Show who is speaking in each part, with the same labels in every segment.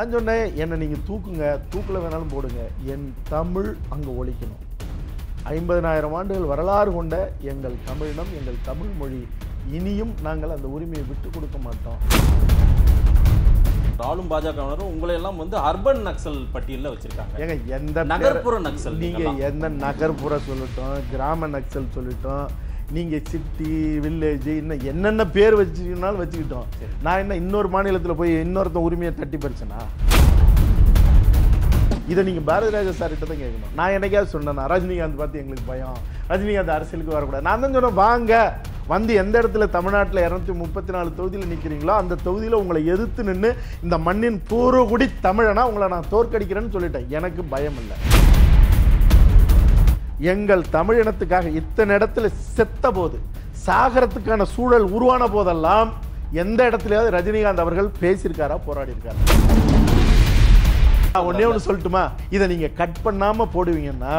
Speaker 1: நான் சொன்னேன் என்னை நீங்கள் தூக்குங்க தூக்கில் வேணாலும் போடுங்க என் தமிழ் அங்கே ஒழிக்கணும் ஐம்பதனாயிரம் ஆண்டுகள் வரலாறு கொண்ட எங்கள் தமிழினம் எங்கள் தமிழ் மொழி இனியும் நாங்கள் அந்த உரிமையை விட்டு கொடுக்க மாட்டோம்
Speaker 2: ஆளும் பாஜகவினரும் உங்களை எல்லாம் வந்து அர்பன் நக்சல் பட்டியலில் வச்சிருக்காங்க
Speaker 1: ஏங்க எந்த நகர்ப்புற நக்சல் நீங்கள் எந்த நகர்ப்புற சொல்லட்டும் கிராம நக்சல் சொல்லட்டும் நீங்கள் சிட்டி வில்லேஜ் இன்னும் என்னென்ன பேர் வச்சுக்கணும்னாலும் வச்சுக்கிட்டோம் நான் என்ன இன்னொரு மாநிலத்தில் போய் இன்னொருத்தன் உரிமையை தட்டி பறிச்சேனா இதை நீங்கள் பாரதி ராஜா சார்கிட்ட தான் கேட்கணும் நான் என்னைக்காவது சொன்னேன் ரஜினிகாந்த் பார்த்து எங்களுக்கு பயம் ரஜினிகாந்த் அரசியலுக்கு வரக்கூடாது நான் தான் சொன்னேன் வாங்க வந்து எந்த இடத்துல தமிழ்நாட்டில் இரநூத்தி முப்பத்தி நாலு தொகுதியில் நிற்கிறீங்களோ அந்த தொகுதியில் உங்களை எதிர்த்து நின்று இந்த மண்ணின் கூறுகுடி தமிழனா உங்களை நான் தோற்கடிக்கிறேன்னு சொல்லிட்டேன் எனக்கு பயம் இல்லை எங்கள் தமிழினத்துக்காக இத்தனை இடத்துல செத்த போது சாகரத்துக்கான சூழல் உருவான போதெல்லாம் எந்த இடத்துலயாவது ரஜினிகாந்த் அவர்கள் பேசியிருக்காரா போராடி இருக்காரா ஒன்னே ஒன்று சொல்லட்டுமா இதை நீங்கள் கட் பண்ணாமல் போடுவீங்கன்னா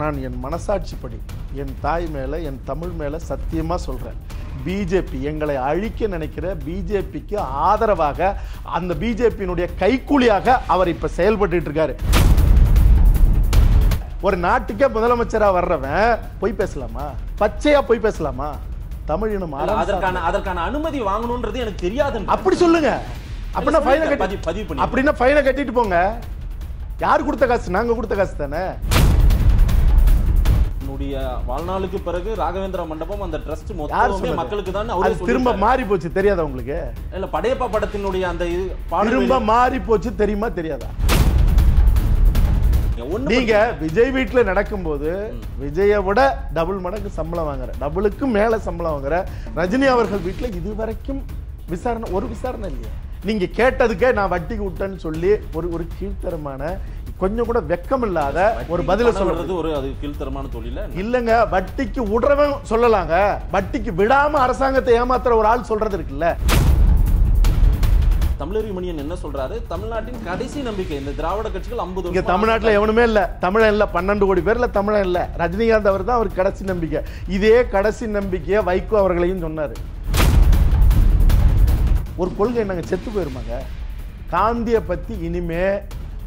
Speaker 1: நான் என் மனசாட்சி படி என் தாய் மேலே என் தமிழ் மேலே சத்தியமாக சொல்கிறேன் பிஜேபி எங்களை அழிக்க நினைக்கிற பிஜேபிக்கு ஆதரவாக அந்த பிஜேபியினுடைய கைக்கூலியாக அவர் இப்போ செயல்பட்டு இருக்காரு ஒரு நாட்டுக்கே முதலமைச்சரா வர்றவன் பொய் பேசலாமா பச்சையா பொய் பேசலாமா தமிழினம் அதற்கான
Speaker 2: அதற்கான அனுமதி வாங்கணும்ன்றது எனக்கு தெரியாது அப்படி சொல்லுங்க
Speaker 1: அப்படின்னா ஃபைனை கட்டி
Speaker 2: பதிவு பண்ணி அப்படின்னா
Speaker 1: ஃபைனை கட்டிட்டு போங்க யார் கொடுத்த காசு நாங்க கொடுத்த காசு தானே
Speaker 2: என்னுடைய வாழ்நாளுக்கு பிறகு ராகவேந்திர மண்டபம் அந்த ட்ரஸ்ட் மொத்தமே மக்களுக்கு தான் அவரு திரும்ப
Speaker 1: மாறி போச்சு தெரியாதா உங்களுக்கு
Speaker 2: இல்ல படையப்பா படத்தினுடைய அந்த இது திரும்ப
Speaker 1: மாறி போச்சு தெரியுமா தெரியாதா ஒண்ணு நீங்க விஜய் வீட்டுல நடக்கும்போது விஜயை விட டபுள் மடங்கு சம்பளம் வாங்குற டபுளுக்கு மேல சம்பளம் வாங்குற ரஜினி அவர்கள் வீட்டுல இதுவரைக்கும் விசாரணை ஒரு விசாரணை இல்லையா நீங்க கேட்டதுக்கே நான் வட்டிக்கு விட்டேன்னு சொல்லி ஒரு ஒரு கீழ்த்தரமான கொஞ்சம் கூட வெக்கம் இல்லாத ஒரு பதில சொல்றது
Speaker 2: ஒரு அது கீழ்த்தரமான தொழில
Speaker 1: இல்லங்க வட்டிக்கு விடுறவன் சொல்லலாங்க வட்டிக்கு விடாம அரசாங்கத்தை ஏமாத்துற ஒரு ஆள் சொல்றது இருக்குல்ல
Speaker 2: தமிழர் மணியன் என்ன சொல்றாரு தமிழ்நாட்டின் கடைசி நம்பிக்கை இந்த திராவிட கட்சிகள் ஐம்பது இங்க தமிழ்நாட்டில் எவனுமே
Speaker 1: இல்ல தமிழன் இல்ல பன்னெண்டு கோடி பேர்ல தமிழன் இல்ல ரஜினிகாந்த் அவர் தான் அவர் கடைசி நம்பிக்கை இதே கடைசி நம்பிக்கையை வைகோ அவர்களையும் சொன்னாரு ஒரு கொள்கை நாங்கள் செத்து போயிருமாங்க காந்தியை பத்தி இனிமே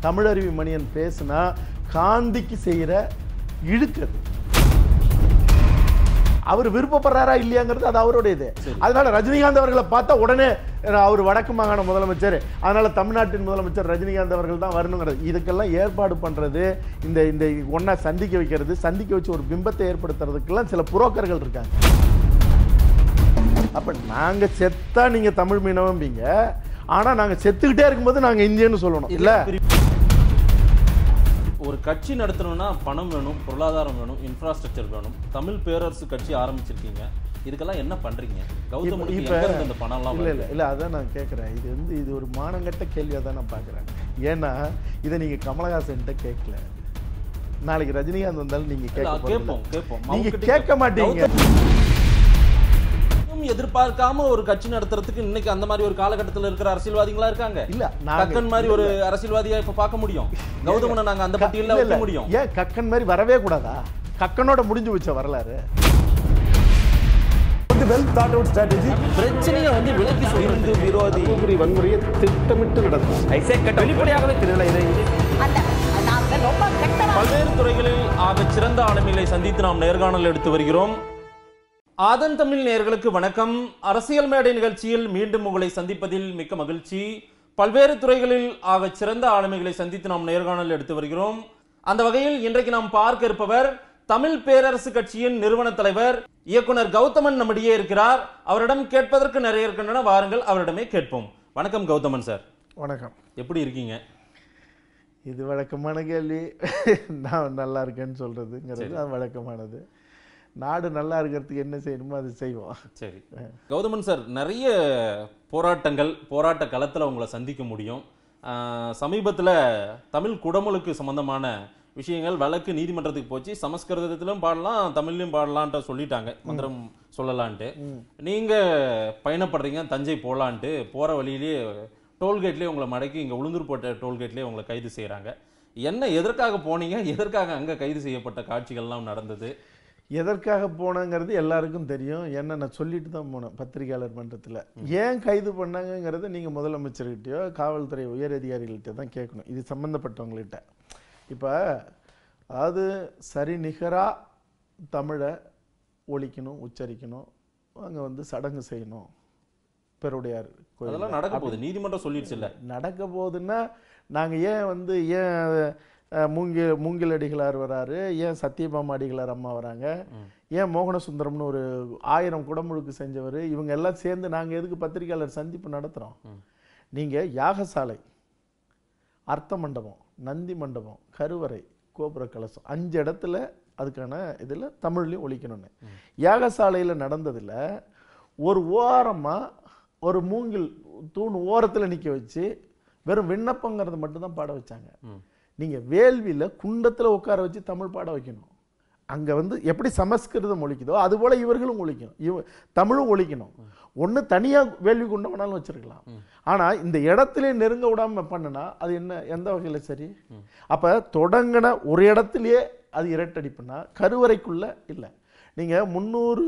Speaker 1: தமிழருவி மணியன் பேசுனா காந்திக்கு செய்கிற இழுக்கிறது அவர் விருப்பப்படுறாரா இல்லையாங்கிறது அது அவருடைய இது அதனால ரஜினிகாந்த் அவர்களை பார்த்தா உடனே அவர் வடக்கு மாகாண முதலமைச்சர் அதனால தமிழ்நாட்டின் முதலமைச்சர் ரஜினிகாந்த் அவர்கள் தான் வரணுங்கிறது இதுக்கெல்லாம் ஏற்பாடு பண்றது இந்த இந்த ஒன்னா சந்திக்க வைக்கிறது சந்திக்க வச்சு ஒரு பிம்பத்தை ஏற்படுத்துறதுக்கெல்லாம் சில புரோக்கர்கள் இருக்காங்க அப்ப நாங்க செத்தா நீங்க தமிழ் மீனவம்பீங்க ஆனா நாங்க செத்துக்கிட்டே இருக்கும்போது நாங்க இந்தியன்னு சொல்லணும் இல்ல
Speaker 2: ஒரு கட்சி நடத்தணும்னா பணம் வேணும் பொருளாதாரம் வேணும் இன்ஃப்ராஸ்ட்ரக்சர் வேணும் தமிழ் பேரரசு கட்சி ஆரம்பிச்சிருக்கீங்க இதுக்கெல்லாம் என்ன பண்றீங்க கௌதம் இந்த பணம்லாம் இல்லை இல்லை இல்லை
Speaker 1: அதான் நான் கேட்குறேன் இது வந்து இது ஒரு மானங்கட்ட கேள்வியாக தான் நான் பார்க்குறேன் ஏன்னா இதை நீங்கள் கமலஹாசன்கிட்ட கேட்கல நாளைக்கு ரஜினிகாந்த் வந்தாலும் நீங்கள் கேட்க கேட்போம் கேட்போம் நீங்கள் கேட்க மாட்டீங்க
Speaker 2: எதையும் எதிர்பார்க்காம ஒரு கட்சி நடத்துறதுக்கு இன்னைக்கு அந்த மாதிரி ஒரு காலகட்டத்தில் இருக்கிற அரசியல்வாதிகளா இருக்காங்க இல்ல கக்கன் மாதிரி ஒரு அரசியல்வாதியா இப்ப பார்க்க முடியும் கௌதமனை நாங்க அந்த பட்டியல வைக்க முடியும்
Speaker 1: ஏன் கக்கன் மாதிரி வரவே கூடாதா கக்கனோட முடிஞ்சு வச்ச வரலாறு
Speaker 2: பல்வேறு துறைகளில் ஆக சிறந்த ஆளுமையை சந்தித்து நாம் நேர்காணல் எடுத்து வருகிறோம் ஆதன் தமிழ் நேர்களுக்கு வணக்கம் அரசியல் மேடை நிகழ்ச்சியில் மீண்டும் உங்களை சந்திப்பதில் மிக்க மகிழ்ச்சி பல்வேறு துறைகளில் ஆக சிறந்த ஆளுமைகளை சந்தித்து நாம் நேர்காணல் எடுத்து வருகிறோம் அந்த வகையில் இன்றைக்கு நாம் பார்க்க இருப்பவர் தமிழ் பேரரசு கட்சியின் நிறுவன தலைவர் இயக்குனர் கௌதமன் நம்மிடையே இருக்கிறார் அவரிடம் கேட்பதற்கு நிறைய இருக்கின்றன வாருங்கள் அவரிடமே கேட்போம் வணக்கம் கௌதமன் சார் வணக்கம் எப்படி இருக்கீங்க
Speaker 1: இது வழக்கமான கேள்வி நான் நல்லா இருக்கேன்னு சொல்றதுங்கிறது வழக்கமானது நாடு நல்லா இருக்கிறதுக்கு என்ன செய்யணுமோ அது செய்வோம் சரி
Speaker 2: கௌதமன் சார் நிறைய போராட்டங்கள் போராட்ட களத்தில் உங்களை சந்திக்க முடியும் சமீபத்தில் தமிழ் குடமுழுக்கு சம்மந்தமான விஷயங்கள் வழக்கு நீதிமன்றத்துக்கு போச்சு சமஸ்கிருதத்திலும் பாடலாம் தமிழ்லையும் பாடலான்ட்டு சொல்லிட்டாங்க மந்திரம் சொல்லலான்ட்டு நீங்கள் பயணப்படுறீங்க தஞ்சை போகலான்ட்டு போகிற வழியிலேயே டோல்கேட்லேயே உங்களை மடக்கி இங்கே உளுந்தூர் போட்ட டோல்கேட்லேயே உங்களை கைது செய்கிறாங்க என்ன எதற்காக போனீங்க எதற்காக அங்கே கைது செய்யப்பட்ட காட்சிகள்லாம் நடந்தது
Speaker 1: எதற்காக போனங்கிறது எல்லாருக்கும் தெரியும் என்ன நான் சொல்லிட்டு தான் போனேன் பத்திரிகையாளர் மன்றத்தில் ஏன் கைது பண்ணாங்கிறத நீங்கள் முதலமைச்சர்கிட்டயோ காவல்துறை உயர் அதிகாரிகள்கிட்ட தான் கேட்கணும் இது சம்மந்தப்பட்டவங்கள்கிட்ட இப்போ அது சரி நிகராக தமிழை ஒழிக்கணும் உச்சரிக்கணும் அங்கே வந்து சடங்கு செய்யணும் பெருடையார் கோயில் நடக்க போகுது
Speaker 2: நீதிமன்றம் சொல்லிடுச்சு இல்லை
Speaker 1: நடக்க போகுதுன்னா நாங்கள் ஏன் வந்து ஏன் மூங்கி மூங்கில் அடிகளார் வராரு ஏன் சத்தியபாமா அடிகளார் அம்மா வராங்க ஏன் மோகனசுந்தரம்னு ஒரு ஆயிரம் குடமுழுக்கு செஞ்சவர் இவங்க எல்லாம் சேர்ந்து நாங்கள் எதுக்கு பத்திரிகையாளர் சந்திப்பு நடத்துகிறோம் நீங்கள் யாகசாலை அர்த்த மண்டபம் நந்தி மண்டபம் கருவறை கோபுர கலசம் அஞ்சு இடத்துல அதுக்கான இதில் தமிழ்லையும் ஒழிக்கணும்னு யாகசாலையில் நடந்ததில் ஒரு ஓரமாக ஒரு மூங்கில் தூண் ஓரத்தில் நிற்க வச்சு வெறும் விண்ணப்பங்கிறது மட்டும்தான் பாட வச்சாங்க நீங்கள் வேள்வியில் குண்டத்தில் உட்கார வச்சு தமிழ் பாட வைக்கணும் அங்கே வந்து எப்படி சமஸ்கிருதம் ஒழிக்குதோ அதுபோல் இவர்களும் ஒழிக்கணும் இவ தமிழும் ஒழிக்கணும் ஒன்று தனியாக வேள்வி குண்டம் வேணாலும் வச்சுருக்கலாம் ஆனால் இந்த இடத்துலையே நெருங்க விடாமல் பண்ணுனா அது என்ன எந்த வகையில் சரி அப்போ தொடங்கின ஒரு இடத்துலையே அது இரட்டடிப்புனா கருவறைக்குள்ளே இல்லை நீங்கள் முந்நூறு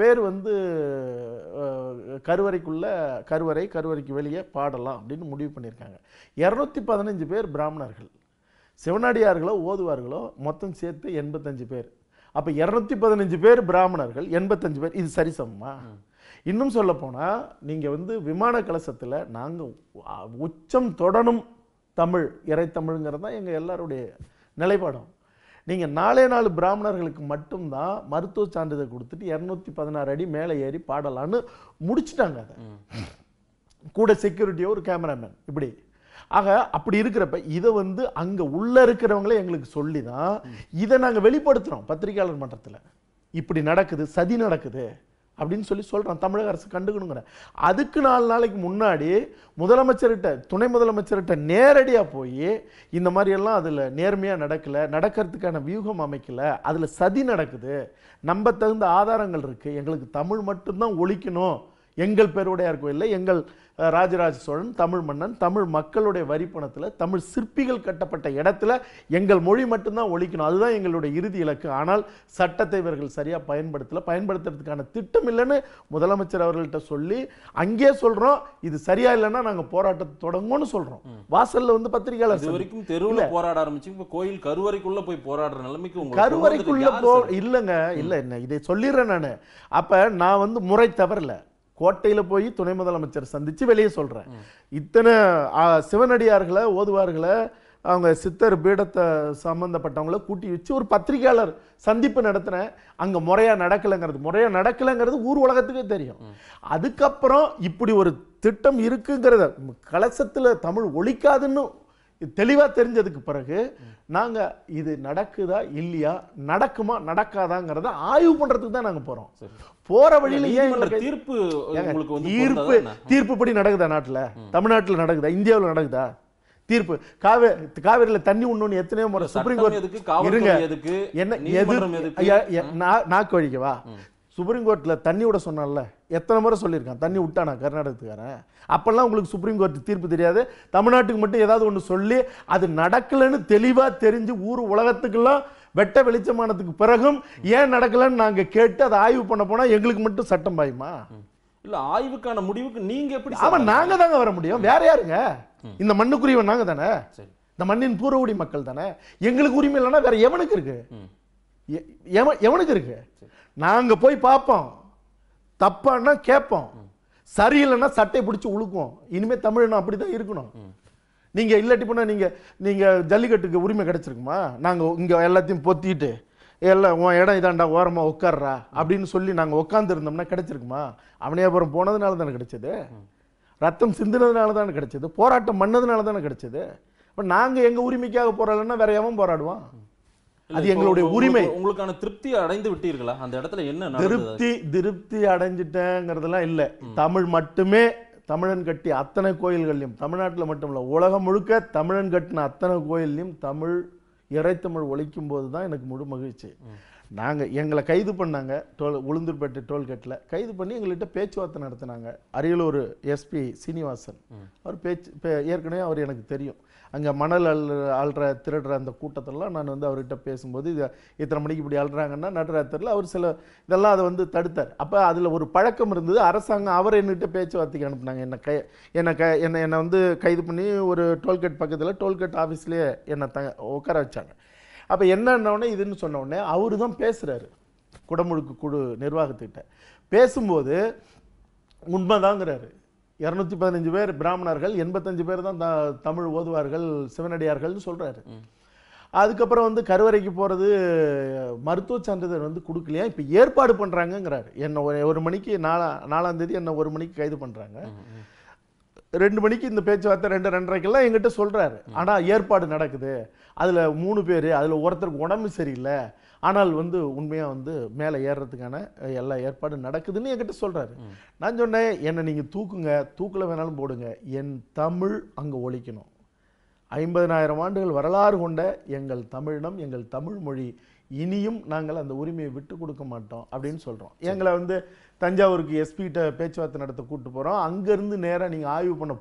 Speaker 1: பேர் வந்து கருவறைக்குள்ளே கருவறை கருவறைக்கு வெளியே பாடலாம் அப்படின்னு முடிவு பண்ணியிருக்காங்க இரநூத்தி பதினஞ்சு பேர் பிராமணர்கள் சிவனாடியார்களோ ஓதுவார்களோ மொத்தம் சேர்த்து எண்பத்தஞ்சு பேர் அப்போ இரநூத்தி பதினஞ்சு பேர் பிராமணர்கள் எண்பத்தஞ்சு பேர் இது சரிசமமா இன்னும் சொல்ல போனால் நீங்கள் வந்து விமான கலசத்தில் நாங்கள் உச்சம் தொடனும் தமிழ் தமிழ்ங்கிறது தான் எங்கள் எல்லாருடைய நிலைப்பாடம் நீங்கள் நாலே நாலு பிராமணர்களுக்கு மட்டும்தான் மருத்துவ சான்றிதழ் கொடுத்துட்டு இரநூத்தி பதினாறு அடி மேலே ஏறி பாடலான்னு முடிச்சுட்டாங்க அதை கூட செக்யூரிட்டியோ ஒரு கேமராமேன் இப்படி ஆக அப்படி இருக்கிறப்ப இதை வந்து அங்கே உள்ளே இருக்கிறவங்களே எங்களுக்கு சொல்லி தான் இதை நாங்கள் வெளிப்படுத்துகிறோம் பத்திரிகையாளர் மன்றத்தில் இப்படி நடக்குது சதி நடக்குது அப்படின்னு சொல்லி சொல்கிறோம் தமிழக அரசு கண்டுக்கணுங்கிற அதுக்கு நாலு நாளைக்கு முன்னாடி முதலமைச்சர்கிட்ட துணை முதலமைச்சர்கிட்ட நேரடியாக போய் இந்த மாதிரியெல்லாம் அதில் நேர்மையாக நடக்கலை நடக்கிறதுக்கான வியூகம் அமைக்கலை அதில் சதி நடக்குது நம்ப தகுந்த ஆதாரங்கள் இருக்குது எங்களுக்கு தமிழ் மட்டும்தான் ஒழிக்கணும் எங்கள் பெருவுடையார் கோயிலில் எங்கள் ராஜராஜ சோழன் தமிழ் மன்னன் தமிழ் மக்களுடைய வரி பணத்தில் தமிழ் சிற்பிகள் கட்டப்பட்ட இடத்துல எங்கள் மொழி மட்டும்தான் ஒழிக்கணும் அதுதான் எங்களுடைய இறுதி இலக்கு ஆனால் சட்டத்தை இவர்கள் சரியாக பயன்படுத்தலை பயன்படுத்துறதுக்கான திட்டம் இல்லைன்னு முதலமைச்சர் அவர்கள்ட்ட சொல்லி அங்கேயே சொல்கிறோம் இது சரியா இல்லைன்னா நாங்கள் போராட்டத்தை தொடங்கும்னு சொல்கிறோம் வாசலில் வந்து பத்திரிகையாளர் வரைக்கும் தெருவில்
Speaker 2: போராட ஆரம்பிச்சு இப்போ கோயில் கருவறைக்குள்ளே போய் போராடுற நிலைமைக்கு கருவறைக்குள்ளே போ
Speaker 1: இல்லைங்க இல்லை என்ன இதை சொல்லிடுறேன் நான் அப்போ நான் வந்து முறை தவறலை கோட்டையில் போய் துணை முதலமைச்சர் சந்தித்து வெளியே சொல்கிறேன் இத்தனை சிவனடியார்களை ஓதுவார்களை அவங்க சித்தர் பீடத்தை சம்மந்தப்பட்டவங்கள கூட்டி வச்சு ஒரு பத்திரிகையாளர் சந்திப்பு நடத்தினேன் அங்கே முறையாக நடக்கலைங்கிறது முறையாக நடக்கலைங்கிறது ஊர் உலகத்துக்கே தெரியும் அதுக்கப்புறம் இப்படி ஒரு திட்டம் இருக்குங்கிறத கலசத்தில் தமிழ் ஒழிக்காதுன்னு தெளிவாக தெரிஞ்சதுக்கு பிறகு நாங்கள் இது நடக்குதா இல்லையா நடக்குமா நடக்காதாங்கிறத ஆய்வு பண்ணுறதுக்கு தான் நாங்கள் போகிறோம் போகிற வழியில் ஏன் தீர்ப்பு தீர்ப்பு தீர்ப்பு படி நடக்குதா நாட்டில் தமிழ்நாட்டில் நடக்குதா இந்தியாவில் நடக்குதா தீர்ப்பு காவே காவேரியில் தண்ணி உண்ணு எத்தனையோ முறை சுப்ரீம் கோர்ட் இருங்க என்ன எது நாக்கு வழிக்கவா சுப்ரீம் கோர்ட்டில் தண்ணி விட சொன்னால எத்தனை முறை சொல்லியிருக்கான் தண்ணி விட்டானா கர்நாடகத்துக்காரன் அப்போல்லாம் உங்களுக்கு சுப்ரீம் கோர்ட் தீர்ப்பு தெரியாது தமிழ்நாட்டுக்கு மட்டும் ஏதாவது ஒன்று சொல்லி அது நடக்கலைன்னு தெளிவாக தெரிஞ்சு ஊர் உலகத்துக்கெல்லாம் வெட்ட வெளிச்சமானதுக்கு பிறகும் ஏன் நடக்கலைன்னு நாங்கள் கேட்டு அதை ஆய்வு பண்ண போனால் எங்களுக்கு மட்டும் சட்டம் பாயுமா
Speaker 2: இல்லை ஆய்வுக்கான முடிவுக்கு நீங்க எப்படி அவன் நாங்க
Speaker 1: தாங்க வர முடியும் வேற யாருங்க இந்த மண்ணுக்குரியவன் நாங்க தானே இந்த மண்ணின் பூர்வகுடி மக்கள் தானே எங்களுக்கு உரிமை இல்லைன்னா வேற எவனுக்கு இருக்கு எவனுக்கு இருக்கு நாங்கள் போய் பார்ப்போம் தப்பான்னா கேட்போம் சரியில்லைன்னா சட்டை பிடிச்சி உழுக்குவோம் இனிமேல் தமிழ்னா அப்படி தான் இருக்கணும் நீங்கள் இல்லாட்டி போனால் நீங்கள் நீங்கள் ஜல்லிக்கட்டுக்கு உரிமை கிடச்சிருக்குமா நாங்கள் இங்கே எல்லாத்தையும் பொத்திக்கிட்டு எல்லாம் உன் இடம் இதாண்டா ஓரமாக உட்கார்றா அப்படின்னு சொல்லி நாங்கள் உட்காந்துருந்தோம்னா கிடச்சிருக்குமா அவனியாபுரம் போனதுனால தானே கிடச்சிது ரத்தம் சிந்தினதுனால தானே கிடச்சிது போராட்டம் பண்ணதுனால தானே கிடச்சிது இப்போ நாங்கள் எங்கள் உரிமைக்காக போராடலன்னா வேற எவன் போராடுவான் அது எங்களுடைய உரிமை
Speaker 2: உங்களுக்கான திருப்தி அடைந்து விட்டீர்களா அந்த இடத்துல என்ன திருப்தி
Speaker 1: திருப்தி அடைஞ்சிட்டேங்கிறதெல்லாம் இல்லை தமிழ் மட்டுமே தமிழன் கட்டி அத்தனை கோயில்கள்லையும் தமிழ்நாட்டில் மட்டும் இல்லை உலகம் முழுக்க தமிழன் கட்டின அத்தனை கோயில்லையும் தமிழ் இறைத்தமிழ் ஒழிக்கும் போது தான் எனக்கு முழு மகிழ்ச்சி நாங்கள் எங்களை கைது பண்ணாங்க டோல் உளுந்தூர்பேட்டை டோல்கேட்டில் கைது பண்ணி எங்கள்கிட்ட பேச்சுவார்த்தை நடத்தினாங்க அரியலூர் எஸ்பி சீனிவாசன் அவர் பேச்சு ஏற்கனவே அவர் எனக்கு தெரியும் அங்கே மணல் அழு ஆள்ற திருடுற அந்த கூட்டத்தெல்லாம் நான் வந்து அவர்கிட்ட பேசும்போது இது இத்தனை மணிக்கு இப்படி அழுறாங்கன்னா நடுராத்திரில் அவர் சில இதெல்லாம் அதை வந்து தடுத்தார் அப்போ அதில் ஒரு பழக்கம் இருந்தது அரசாங்கம் அவர் என்கிட்ட பேச்சுவார்த்தைக்கு அனுப்புனாங்க என்னை கை என்னை க என்னை என்னை வந்து கைது பண்ணி ஒரு டோல்கேட் பக்கத்தில் டோல்கேட் ஆஃபீஸ்லேயே என்னை த உட்கார வச்சாங்க அப்போ என்னன்னொடனே இதுன்னு சொன்ன உடனே அவரு தான் பேசுகிறாரு குடமுழுக்கு குழு நிர்வாகத்துக்கிட்ட பேசும்போது உண்மைதாங்கிறாரு இரநூத்தி பதினஞ்சு பேர் பிராமணர்கள் எண்பத்தஞ்சு பேர் தான் தமிழ் ஓதுவார்கள் சிவனடியார்கள்னு சொல்கிறாரு அதுக்கப்புறம் வந்து கருவறைக்கு போகிறது மருத்துவ சான்றிதழ் வந்து கொடுக்கலையா இப்போ ஏற்பாடு பண்ணுறாங்கங்கிறாரு என்னை ஒரு மணிக்கு நாலா நாலாம் தேதி என்னை ஒரு மணிக்கு கைது பண்ணுறாங்க ரெண்டு மணிக்கு இந்த பேச்சுவார்த்தை ரெண்டு ரெண்டரைக்கெல்லாம் எங்கிட்ட சொல்கிறாரு ஆனால் ஏற்பாடு நடக்குது அதில் மூணு பேர் அதில் ஒருத்தருக்கு உடம்பு சரியில்லை ஆனால் வந்து உண்மையாக வந்து மேலே ஏறுறதுக்கான எல்லா ஏற்பாடும் நடக்குதுன்னு என்கிட்ட சொல்கிறாரு நான் சொன்னேன் என்னை நீங்கள் தூக்குங்க தூக்கில் வேணாலும் போடுங்க என் தமிழ் அங்கே ஒழிக்கணும் ஐம்பதனாயிரம் ஆண்டுகள் வரலாறு கொண்ட எங்கள் தமிழினம் எங்கள் தமிழ் மொழி இனியும் நாங்கள் அந்த உரிமையை விட்டு கொடுக்க மாட்டோம் அப்படின்னு சொல்கிறோம் எங்களை வந்து தஞ்சாவூருக்கு எஸ்பிகிட்ட பேச்சுவார்த்தை நடத்த கூப்பிட்டு போகிறோம் அங்கேருந்து நேராக நீங்கள் ஆய்வு பண்ண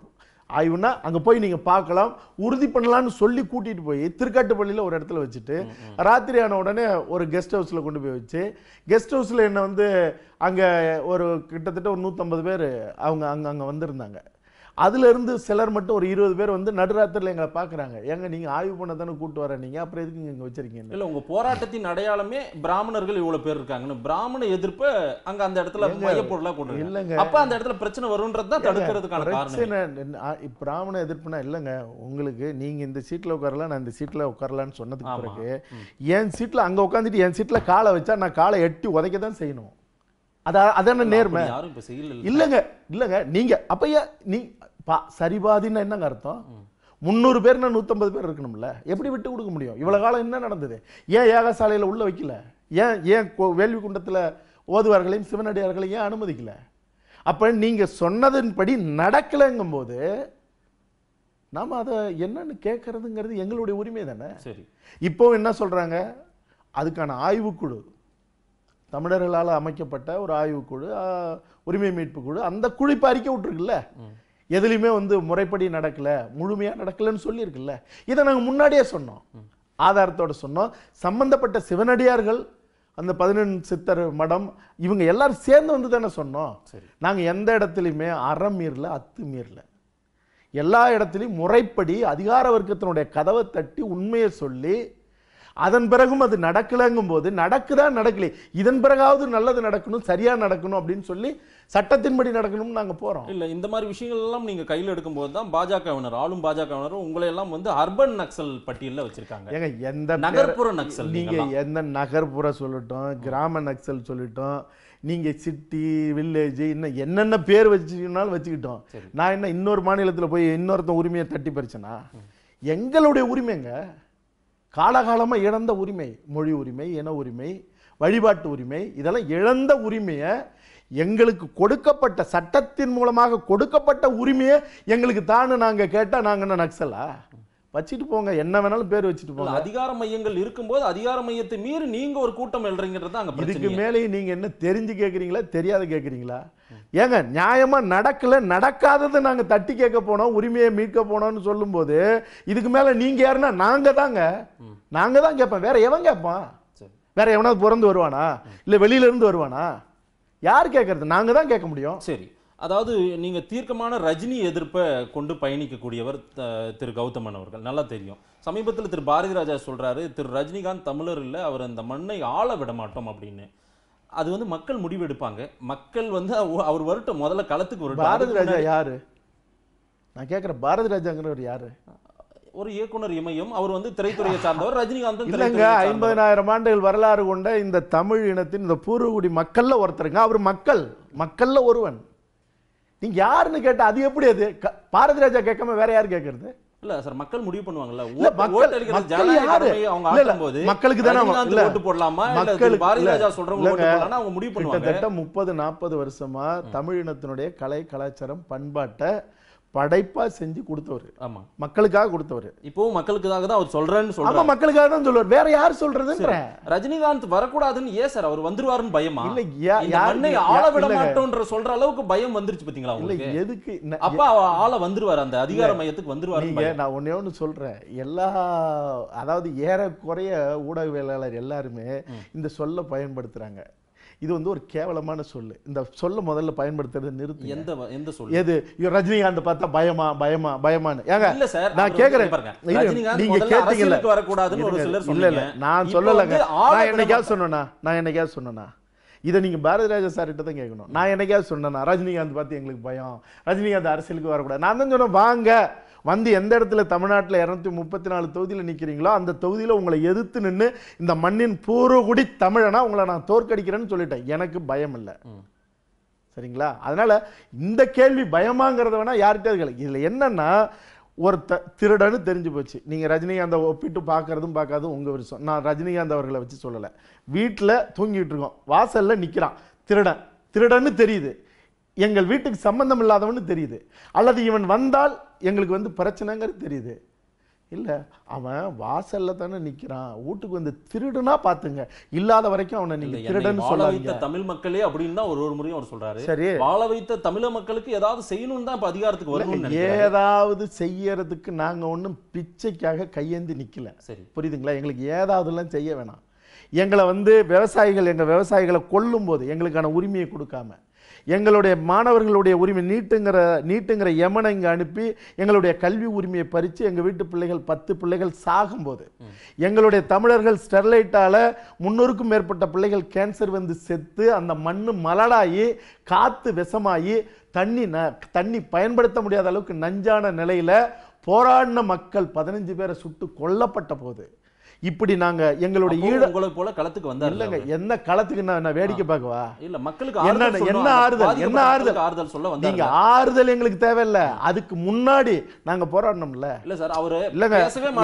Speaker 1: ஆய்வுனா அங்கே போய் நீங்கள் பார்க்கலாம் உறுதி பண்ணலான்னு சொல்லி கூட்டிகிட்டு போய் திருக்காட்டுப்பள்ளியில் ஒரு இடத்துல வச்சுட்டு ராத்திரி ஆன உடனே ஒரு கெஸ்ட் ஹவுஸில் கொண்டு போய் வச்சு கெஸ்ட் ஹவுஸில் என்னை வந்து அங்கே ஒரு கிட்டத்தட்ட ஒரு நூற்றம்பது பேர் அவங்க அங்கே அங்கே வந்திருந்தாங்க அதுலேருந்து சிலர் மட்டும் ஒரு இருபது பேர் வந்து நடுராத்திரில் எங்களை பார்க்குறாங்க ஏங்க நீங்கள் ஆய்வு பண்ண தானே கூட்டு வர நீங்கள் அப்புறம் எதுக்கு இங்கே வச்சிருக்கீங்க இல்லை உங்கள்
Speaker 2: போராட்டத்தின் அடையாளமே பிராமணர்கள் இவ்வளோ பேர் இருக்காங்கன்னு பிராமண எதிர்ப்பு அங்கே அந்த இடத்துல மையப்பொருளாக கொண்டு இல்லைங்க அப்போ அந்த இடத்துல பிரச்சனை வரும்ன்றது தான் தடுக்கிறதுக்கான பிரச்சனை
Speaker 1: பிராமண எதிர்ப்புனா இல்லைங்க உங்களுக்கு நீங்கள் இந்த சீட்டில் உட்காரலாம் நான் இந்த சீட்டில் உட்காரலான்னு சொன்னதுக்கு பிறகு என் சீட்டில் அங்கே உட்காந்துட்டு என் சீட்டில் காலை வச்சா நான் காலை எட்டி உதைக்க தான் செய்யணும் அதான் அதான நேர்மை இல்லைங்க இல்லைங்க நீங்கள் அப்பையா நீ பா சரிபாதின்னு என்னங்க அர்த்தம் முந்நூறு பேர்னா நூற்றம்பது பேர் இருக்கணும்ல எப்படி விட்டு கொடுக்க முடியும் இவ்வளோ காலம் என்ன நடந்தது ஏன் ஏகசாலையில் உள்ளே வைக்கல ஏன் ஏன் வேள்வி குண்டத்தில் ஓதுவார்களையும் சிவனடியார்களையும் ஏன் அனுமதிக்கல அப்போ நீங்கள் சொன்னதன்படி நடக்கலைங்கும் போது நாம் அதை என்னன்னு கேட்குறதுங்கிறது எங்களுடைய உரிமை தானே சரி இப்போ என்ன சொல்கிறாங்க அதுக்கான ஆய்வுக்குழு தமிழர்களால் அமைக்கப்பட்ட ஒரு ஆய்வுக்குழு உரிமை மீட்பு குழு அந்த குழு அறிக்கை விட்டுருக்குல்ல எதுலேயுமே வந்து முறைப்படி நடக்கலை முழுமையாக நடக்கலைன்னு சொல்லியிருக்குல்ல இதை நாங்கள் முன்னாடியே சொன்னோம் ஆதாரத்தோடு சொன்னோம் சம்பந்தப்பட்ட சிவனடியார்கள் அந்த பதினெண் சித்தர் மடம் இவங்க எல்லாரும் சேர்ந்து வந்து தானே சொன்னோம் நாங்கள் எந்த இடத்துலையுமே அறம் மீறல அத்து மீறல எல்லா இடத்துலையும் முறைப்படி அதிகார வர்க்கத்தினுடைய கதவை தட்டி உண்மையை சொல்லி அதன் பிறகும் அது நடக்கலைங்கும் போது நடக்குதா நடக்கலை இதன் பிறகாவது நல்லது நடக்கணும் சரியாக நடக்கணும் அப்படின்னு சொல்லி சட்டத்தின்படி நடக்கணும்னு நாங்கள் போகிறோம்
Speaker 2: இல்லை இந்த மாதிரி விஷயங்கள் எல்லாம் நீங்கள் கையில் எடுக்கும் தான் பாஜகவினர் ஆளும் பாஜகவினரும் உங்களை எல்லாம் வந்து அர்பன் நக்சல் பட்டியலில் வச்சிருக்காங்க
Speaker 1: ஏங்க எந்த நகர்ப்புற நக்சல் நீங்கள் எந்த நகர்ப்புற சொல்லட்டும் கிராம நக்சல் சொல்லட்டும் நீங்கள் சிட்டி வில்லேஜ் இன்னும் என்னென்ன பேர் வச்சுனாலும் வச்சுக்கிட்டோம் நான் என்ன இன்னொரு மாநிலத்தில் போய் இன்னொருத்தன் உரிமையை தட்டி பறிச்சேனா எங்களுடைய உரிமைங்க காலகாலமாக இழந்த உரிமை மொழி உரிமை இன உரிமை வழிபாட்டு உரிமை இதெல்லாம் இழந்த உரிமையை எங்களுக்கு கொடுக்கப்பட்ட சட்டத்தின் மூலமாக கொடுக்கப்பட்ட உரிமையை எங்களுக்கு தானு நாங்கள் கேட்டால் நாங்கள் என்ன நக்சலா வச்சுட்டு போங்க என்ன வேணாலும் பேர் வச்சுட்டு போங்க
Speaker 2: அதிகார மையங்கள் இருக்கும்போது அதிகார மையத்தை
Speaker 1: மீறி நீங்க ஒரு கூட்டம் எழுறீங்கிறது அங்க இதுக்கு மேலே நீங்க என்ன தெரிஞ்சு கேட்குறீங்களா தெரியாத கேட்குறீங்களா ஏங்க நியாயமா நடக்கல நடக்காததை நாங்க தட்டி கேட்க போனோம் உரிமையை மீட்க போனோம்னு சொல்லும்போது இதுக்கு மேல நீங்க யாருன்னா நாங்க தாங்க நாங்க தான் கேட்போம் வேற எவன் கேட்பான் வேற எவனாவது பிறந்து வருவானா இல்ல வெளியில இருந்து வருவானா யார் கேட்கறது நாங்கள் தான் கேட்க முடியும் சரி
Speaker 2: அதாவது நீங்கள் தீர்க்கமான ரஜினி எதிர்ப்பை கொண்டு பயணிக்கக்கூடியவர் திரு கௌதமன் அவர்கள் நல்லா தெரியும் சமீபத்தில் திரு பாரதி ராஜா சொல்கிறாரு திரு ரஜினிகாந்த் தமிழர் இல்லை அவர் அந்த மண்ணை ஆள விட மாட்டோம் அப்படின்னு அது வந்து மக்கள் முடிவெடுப்பாங்க மக்கள் வந்து அவர் வருட்டம் முதல்ல களத்துக்கு வருட்டம் பாரதி ராஜா
Speaker 1: யாரு நான் கேட்குற பாரதி ராஜாங்கிறவர் யாரு
Speaker 2: ஒரு இயக்குனர் இமயம் அவர் வந்து திரைத்துறையை சார்ந்தவர் ரஜினிகாந்த் இல்லைங்க
Speaker 1: ஐம்பதனாயிரம் ஆண்டுகள் வரலாறு கொண்ட இந்த தமிழ் இனத்தின் இந்த பூர்வகுடி மக்கள்ல ஒருத்தருங்க அவர் மக்கள் மக்கள்ல ஒருவன் நீங்க யாருன்னு கேட்டா அது எப்படி அது பாரதி ராஜா கேட்காம வேற யாரு கேட்கறது
Speaker 2: இல்ல சார் மக்கள் முடிவு பண்ணுவாங்கல்ல மக்களுக்கு தானே ஓட்டு போடலாமா பாரதி ராஜா சொல்றவங்க அவங்க முடிவு பண்ணுவாங்க கிட்டத்தட்ட
Speaker 1: முப்பது நாற்பது வருஷமா தமிழ் இனத்தினுடைய கலை கலாச்சாரம் பண்பாட்டை படைப்பாக செஞ்சு கொடுத்தவர் ஆமாம் மக்களுக்காக கொடுத்தவர்
Speaker 2: இப்போவும் மக்களுக்காக தான் அவர் சொல்றாரு ஆமா
Speaker 1: மக்களுக்காக தான் சொல்லுவார் வேற யார் சொல்றதுன்ற
Speaker 2: ரஜினிகாந்த் வரக்கூடாதுன்னு ஏன் சார் அவர் வந்துருவாருன்னு பயமா இல்லை யாருன்னே ஆள விட மாட்டோன்ற சொல்கிற அளவுக்கு பயம் வந்துருச்சு பார்த்தீங்களா இல்ல எதுக்கு அப்போ ஆளை வந்துருவார் அந்த அதிகார மையத்துக்கு வந்துருவார்
Speaker 1: நான் ஒன்றே ஒன்று சொல்கிறேன் எல்லா அதாவது ஏற குறைய ஊடகவியலாளர் எல்லாருமே இந்த சொல்ல பயன்படுத்துகிறாங்க இது வந்து ஒரு கேவலமான சொல்லு இந்த சொல்ல முதல்ல பயன்படுத்துறது நிறுத்தி எந்த எந்த சொல்லு எது ரஜினிகாந்த் பார்த்தா பயமா பயமா பயமான்னு ஏங்க இல்ல சார் நான் கேக்குறேன் நீங்க கேட்டீங்கல்ல வரக்கூடாதுன்னு ஒரு சிலர் இல்ல நான் சொல்லலங்க நான் என்னைக்காவது சொன்னேனா நான் என்னைக்காவது சொன்னேனா இதை நீங்கள் பாரதிராஜா சார்கிட்ட தான் கேட்கணும் நான் என்னைக்காவது சொன்னேன்னா ரஜினிகாந்த் பார்த்து எங்களுக்கு பயம் ரஜினிகாந்த் அரசியலுக்கு வரக்கூடாது நான் தான் சொன்னேன் வாங்க வந்து எந்த இடத்துல தமிழ்நாட்டில் இரநூத்தி முப்பத்தி நாலு தொகுதியில் நிற்கிறீங்களோ அந்த தொகுதியில் உங்களை எதிர்த்து நின்று இந்த மண்ணின் பூர்வகுடி தமிழனா உங்களை நான் தோற்கடிக்கிறேன்னு சொல்லிட்டேன் எனக்கு பயம் இல்லை சரிங்களா அதனால் இந்த கேள்வி பயமாங்கிறத வேணால் யார்கிட்ட இதில் என்னென்னா ஒரு த திருடன்னு தெரிஞ்சு போச்சு நீங்கள் ரஜினிகாந்தை ஒப்பிட்டு பார்க்குறதும் பார்க்காதும் உங்கள் விஷயம் நான் ரஜினிகாந்த் அவர்களை வச்சு சொல்லலை வீட்டில் தூங்கிட்டு இருக்கோம் வாசலில் நிற்கிறான் திருடன் திருடன்னு தெரியுது எங்கள் வீட்டுக்கு சம்பந்தம் இல்லாதவனு தெரியுது அல்லது இவன் வந்தால் எங்களுக்கு வந்து பிரச்சனைங்கிறது தெரியுது இல்லை அவன் வாசல்ல தானே நிற்கிறான் வீட்டுக்கு வந்து திருடுனா பார்த்துங்க இல்லாத வரைக்கும் அவனை நீங்கள் திருடன்னு சொல்ல வைத்த
Speaker 2: தமிழ் மக்களே அப்படின்னு தான் ஒரு ஒரு முறையும் அவர் சொல்கிறாரு சரி வாழ வைத்த தமிழ மக்களுக்கு ஏதாவது செய்யணும்னு தான் இப்போ அதிகாரத்துக்கு வரணும்
Speaker 1: ஏதாவது செய்யறதுக்கு நாங்கள் ஒன்றும் பிச்சைக்காக கையேந்தி நிக்கல சரி புரியுதுங்களா எங்களுக்கு ஏதாவதுலாம் செய்ய வேணாம் எங்களை வந்து விவசாயிகள் எங்கள் விவசாயிகளை கொல்லும் போது எங்களுக்கான உரிமையை கொடுக்காம எங்களுடைய மாணவர்களுடைய உரிமை நீட்டுங்கிற நீட்டுங்கிற யமனை இங்கே அனுப்பி எங்களுடைய கல்வி உரிமையை பறித்து எங்கள் வீட்டு பிள்ளைகள் பத்து பிள்ளைகள் சாகும்போது எங்களுடைய தமிழர்கள் ஸ்டெர்லைட்டால் முன்னூறுக்கும் மேற்பட்ட பிள்ளைகள் கேன்சர் வந்து செத்து அந்த மண் மலடாகி காற்று விஷமாகி தண்ணி ந தண்ணி பயன்படுத்த முடியாத அளவுக்கு நஞ்சான நிலையில் போராடின மக்கள் பதினஞ்சு பேரை சுட்டு கொல்லப்பட்ட போது இப்படி நாங்க எங்களுடைய உங்களை போல களத்துக்கு வந்த இல்லைங்க என்ன களத்துக்கு நான் வேடிக்கை பார்க்கவா
Speaker 2: இல்ல மக்களுக்கு என்ன என்ன ஆறுதல் என்ன ஆறுதல் ஆறுதல் சொல்ல வந்து நீங்க
Speaker 1: ஆறுதல் எங்களுக்கு தேவையில்ல அதுக்கு முன்னாடி நாங்க போராடணும்ல
Speaker 2: இல்ல சார் அவரு இல்லங்க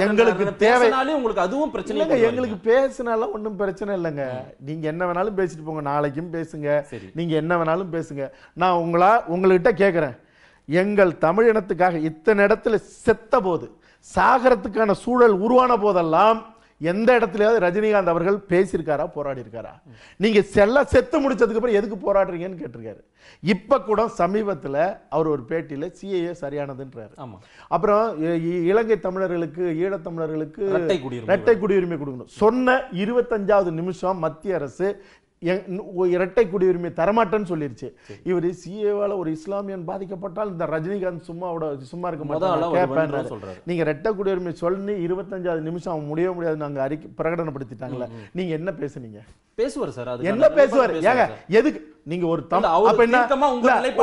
Speaker 2: எங்களுக்கு தேவை உங்களுக்கு அதுவும் பிரச்சனை இல்லைங்க எங்களுக்கு
Speaker 1: பேசினாலும் ஒன்றும் பிரச்சனை இல்லைங்க நீங்க என்ன வேணாலும் பேசிட்டு போங்க நாளைக்கும் பேசுங்க நீங்க என்ன வேணாலும் பேசுங்க நான் உங்களா உங்கள்கிட்ட கேட்குறேன் எங்கள் தமிழினத்துக்காக இத்தனை இடத்துல செத்த போது சாகரத்துக்கான சூழல் உருவான போதெல்லாம் எந்த இடத்துலயாவது ரஜினிகாந்த் அவர்கள் பேசியிருக்காரா போராடி இருக்காரா நீங்க செல்ல செத்து முடிச்சதுக்கு அப்புறம் எதுக்கு போராடுறீங்கன்னு கேட்டிருக்காரு இப்ப கூட சமீபத்தில் அவர் ஒரு பேட்டியில சிஏஏ சரியானதுன்றாரு அப்புறம் இலங்கை தமிழர்களுக்கு ஈழத்தமிழர்களுக்கு இரட்டை குடியுரிமை கொடுக்கணும் சொன்ன இருபத்தஞ்சாவது நிமிஷம் மத்திய அரசு இரட்டை குடியுரிமை தரமாட்டேன்னு சொல்லிருச்சு இவர் சிஏவால ஒரு இஸ்லாமியன் பாதிக்கப்பட்டால் இந்த ரஜினிகாந்த் சும்மாவோட சும்மா இருக்க மாட்டேன் நீங்க இரட்டை குடியுரிமை சொல்லி இருபத்தஞ்சாவது நிமிஷம் அவங்க முடிய முடியாது நாங்க அறிக்கை பிரகடனப்படுத்திட்டாங்களே நீங்க என்ன பேசுனீங்க
Speaker 2: பேசுவார் சார் என்ன பேசுவார் ஏங்க
Speaker 1: எதுக்கு நீங்க ஒரு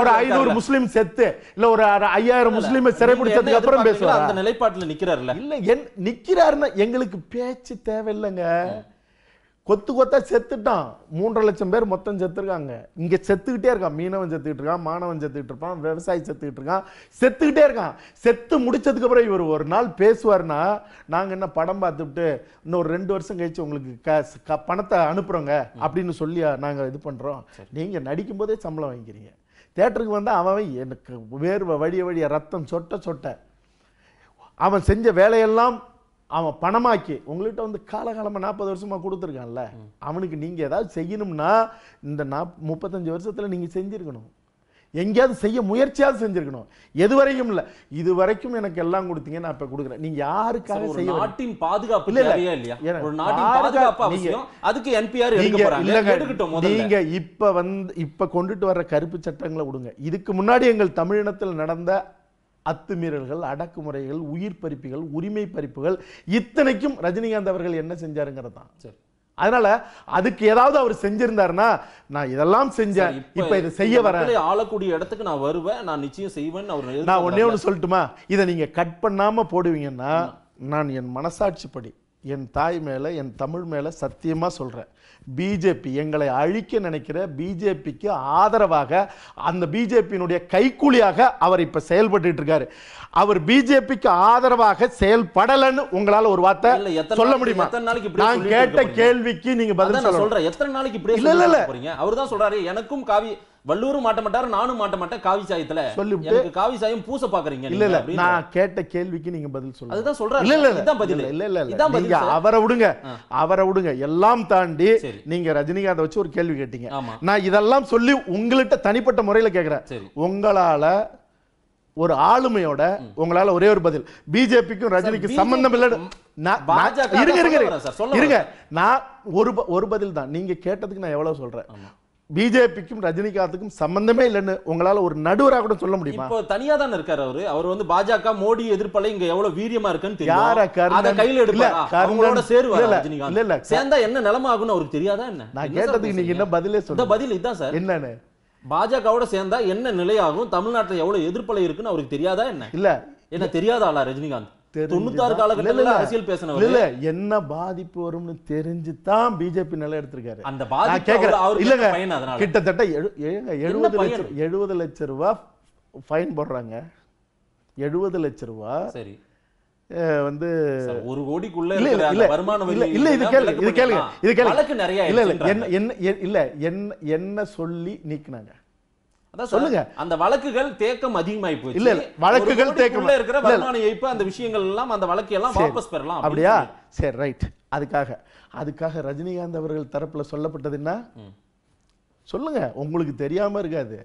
Speaker 1: ஒரு ஐநூறு முஸ்லீம் செத்து இல்ல ஒரு ஐயாயிரம் முஸ்லீம் சிறைபிடிச்சதுக்கு அப்புறம் பேசுவார் அந்த
Speaker 2: நிலைப்பாட்டுல நிக்கிறாருல்ல இல்ல
Speaker 1: நிக்கிறாருன்னா எங்களுக்கு பேச்சு தேவையில்லைங்க கொத்து கொத்தா செத்துட்டான் மூன்றரை லட்சம் பேர் மொத்தம் செத்துருக்காங்க இங்கே செத்துக்கிட்டே இருக்கான் மீனவன் செத்துக்கிட்டு இருக்கான் மாணவன் செத்துக்கிட்டு இருப்பான் விவசாயி செத்துக்கிட்டு இருக்கான் செத்துக்கிட்டே இருக்கான் செத்து முடிச்சதுக்கு அப்புறம் இவர் ஒரு நாள் பேசுவார்னா நாங்கள் என்ன படம் பார்த்துட்டு இன்னும் ஒரு ரெண்டு வருஷம் கழிச்சு உங்களுக்கு க பணத்தை அனுப்புகிறோங்க அப்படின்னு சொல்லி நாங்கள் இது பண்ணுறோம் நீங்கள் நடிக்கும் போதே சம்பளம் வாங்கிக்கிறீங்க தேட்டருக்கு வந்தால் அவன் எனக்கு வேர்வை வழிய வழிய ரத்தம் சொட்ட சொட்ட அவன் செஞ்ச வேலையெல்லாம் அவன் பணமாக்கி உங்கள்கிட்ட வந்து காலகாலமாக நாற்பது வருஷமாக கொடுத்துருக்கான்ல அவனுக்கு நீங்கள் ஏதாவது செய்யணும்னா இந்த நாப் முப்பத்தஞ்சு வருஷத்தில் நீங்கள் செஞ்சுருக்கணும் எங்கேயாவது செய்ய முயற்சியாவது செஞ்சிருக்கணும் எது வரைக்கும் இல்ல இது வரைக்கும் எனக்கு எல்லாம் கொடுத்தீங்க நான் இப்ப கொடுக்குறேன் நீங்க யாருக்காக செய்ய நாட்டின்
Speaker 2: பாதுகாப்பு இல்லையா இல்லையா ஒரு நாட்டின் பாதுகாப்பு அதுக்கு என்பிஆர் இல்லைங்க
Speaker 1: நீங்கள் வந்து இப்ப கொண்டுட்டு வர்ற கருப்பு சட்டங்களை கொடுங்க இதுக்கு முன்னாடி எங்கள் தமிழினத்தில் நடந்த அத்துமீறல்கள் அடக்குமுறைகள் உயிர் பறிப்புகள் உரிமை பறிப்புகள் இத்தனைக்கும் ரஜினிகாந்த் அவர்கள் என்ன செஞ்சாருங்கிறது தான் சரி அதனால அதுக்கு ஏதாவது அவர் செஞ்சிருந்தாருன்னா நான் இதெல்லாம் செஞ்சேன் இப்ப இதை செய்ய வர
Speaker 2: ஆளக்கூடிய இடத்துக்கு நான் வருவேன் நான் நிச்சயம் செய்வேன் அவர் நான் ஒன்னே ஒன்று
Speaker 1: சொல்லட்டுமா இதை நீங்க கட் பண்ணாம போடுவீங்கன்னா நான் என் மனசாட்சிப்படி என் தாய் மேலே என் தமிழ் மேலே சத்தியமாக சொல்கிறேன் பிஜேபி எங்களை அழிக்க நினைக்கிற பிஜேபிக்கு ஆதரவாக அந்த பிஜேபியினுடைய கைக்கூலியாக அவர் இப்போ செயல்பட்டு இருக்காரு அவர் பிஜேபிக்கு ஆதரவாக செயல்படலன்னு உங்களால ஒரு வார்த்தை சொல்ல முடியுமா நான் கேட்ட கேள்விக்கு நீங்க பதில் சொல்றேன் எத்தனை நாளைக்கு இல்ல இல்ல
Speaker 2: அவர் தான் சொல்றாரு எனக்கும் காவி வள்ளூரும் மாட்ட மாட்டார் நானும் மாட்ட மாட்டேன் காவி சாயத்துல சொல்லிட்டு காவி சாயம் பூச பாக்குறீங்க இல்ல இல்ல நான்
Speaker 1: கேட்ட கேள்விக்கு நீங்க பதில் சொல்லுங்க அதுதான் சொல்றேன் இல்ல இல்ல இதான் பதில் இல்ல இல்ல இதான் பதில் அவரை விடுங்க அவரை விடுங்க எல்லாம் தாண்டி நீங்க ரஜினிகாந்த் வச்சு ஒரு கேள்வி கேட்டீங்க நான் இதெல்லாம் சொல்லி உங்கள்கிட்ட தனிப்பட்ட முறையில கேக்குறேன் உங்களால ஒரு ஆளுமையோட உங்களால ஒரே ஒரு பதில் பிஜேபிக்கும் ரஜினிக்கும் சம்பந்தம் இல்ல இருங்க இருங்க இருங்க நான் ஒரு ஒரு பதில் தான் நீங்க கேட்டதுக்கு நான் எவ்வளவு சொல்றேன் பிஜேபிக்கும் ரஜினிகாந்துக்கும் சம்பந்தமே இல்லைன்னு உங்களால ஒரு நடுவராக கூட சொல்ல முடியுமா இப்போ
Speaker 2: தனியா தானே இருக்காரு அவரு அவர் வந்து பாஜக மோடி எதிர்ப்பலை இங்க எவ்வளவு வீரியமா இருக்குன்னு தெரியும் அத கையில எடுக்கல அவங்களோட சேருவாரு ரஜினிகாந்த் இல்ல சேர்ந்தா என்ன நிலம ஆகும்னு அவருக்கு தெரியாதா என்ன நான் கேட்டதுக்கு நீங்க என்ன பதிலே சொல்லுங்க பதில் இதான் சார் என்னன்னு பாஜகவோட சேர்ந்தா என்ன நிலையாகும் தமிழ்நாட்டுல எவ்வளவு எதிர்ப்பலை இருக்குன்னு அவருக்கு தெரியாதா என்ன இல்ல என்ன தெரியாத ஆளா ரஜினிகாந்த்
Speaker 1: தொண்ணூத்தாறு காலகட்டத்தில் அரசியல் பேசினவர் இல்ல என்ன பாதிப்பு வரும்னு தெரிஞ்சு தான் பிஜேபி நிலை எடுத்திருக்காரு அந்த பாதிப்பு இல்லங்க கிட்டத்தட்ட எழுபது லட்சம் எழுபது லட்சம் ரூபா ஃபைன் போடுறாங்க எழுபது லட்சம் ரூபா சரி வந்து ஒரு கோடிக்குள்ள இல்ல இல்ல வருமானம் இல்ல இல்ல இது கேளுங்க இது கேளுங்க இது கேளுங்க நிறைய இல்ல இல்ல என்ன என்ன இல்ல என்ன என்ன சொல்லி நீக்கினாங்க அதான் சொல்லுங்க
Speaker 2: அந்த வழக்குகள் தேக்கம் அதிகமாகி போச்சு இல்ல வழக்குகள் தேக்கம் இருக்கிற வருமான ஏய்ப்பு அந்த விஷயங்கள் எல்லாம் அந்த வழக்கு எல்லாம் வாபஸ் பெறலாம் அப்படியா
Speaker 1: சரி ரைட் அதுக்காக அதுக்காக ரஜினிகாந்த் அவர்கள் தரப்புல சொல்லப்பட்டது என்ன சொல்லுங்க உங்களுக்கு தெரியாம இருக்காது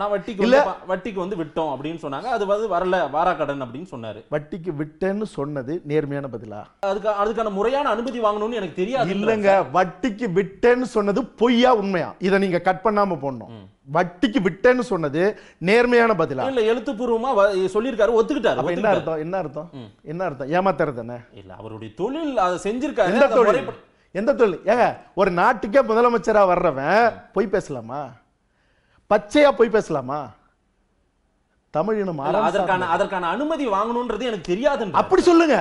Speaker 2: நான் வட்டிக்கு வட்டிக்கு வந்து விட்டோம் அப்படின்னு சொன்னாங்க அது வந்து வரல வாரா கடன் அப்படின்னு சொன்னாரு
Speaker 1: வட்டிக்கு விட்டேன்னு சொன்னது நேர்மையான பதிலா
Speaker 2: அதுக்கு அதுக்கான முறையான அனுமதி வாங்கணும்னு எனக்கு தெரியாது இல்லங்க
Speaker 1: வட்டிக்கு விட்டேன்னு சொன்னது பொய்யா உண்மையா இதை நீங்க கட் பண்ணாம போடணும் வட்டிக்கு விட்டேன்னு சொன்னது நேர்மையான பதிலா இல்ல எழுத்துப்பூர்வமா சொல்லியிருக்காரு ஒத்துக்கிட்டாரு அப்ப என்ன அர்த்தம் என்ன அர்த்தம் என்ன அர்த்தம் ஏமாத்துறது என்ன இல்ல அவருடைய தொழில் அதை செஞ்சிருக்காரு எந்த தொழில் எந்த தொழில் ஏங்க ஒரு நாட்டுக்கே முதலமைச்சரா வர்றவன் பொய் பேசலாமா பச்சையா பொய் பேசலாமா தமிழினம் அதற்கான
Speaker 2: அதற்கான அனுமதி வாங்கணும்ன்றது எனக்கு
Speaker 1: தெரியாது அப்படி சொல்லுங்க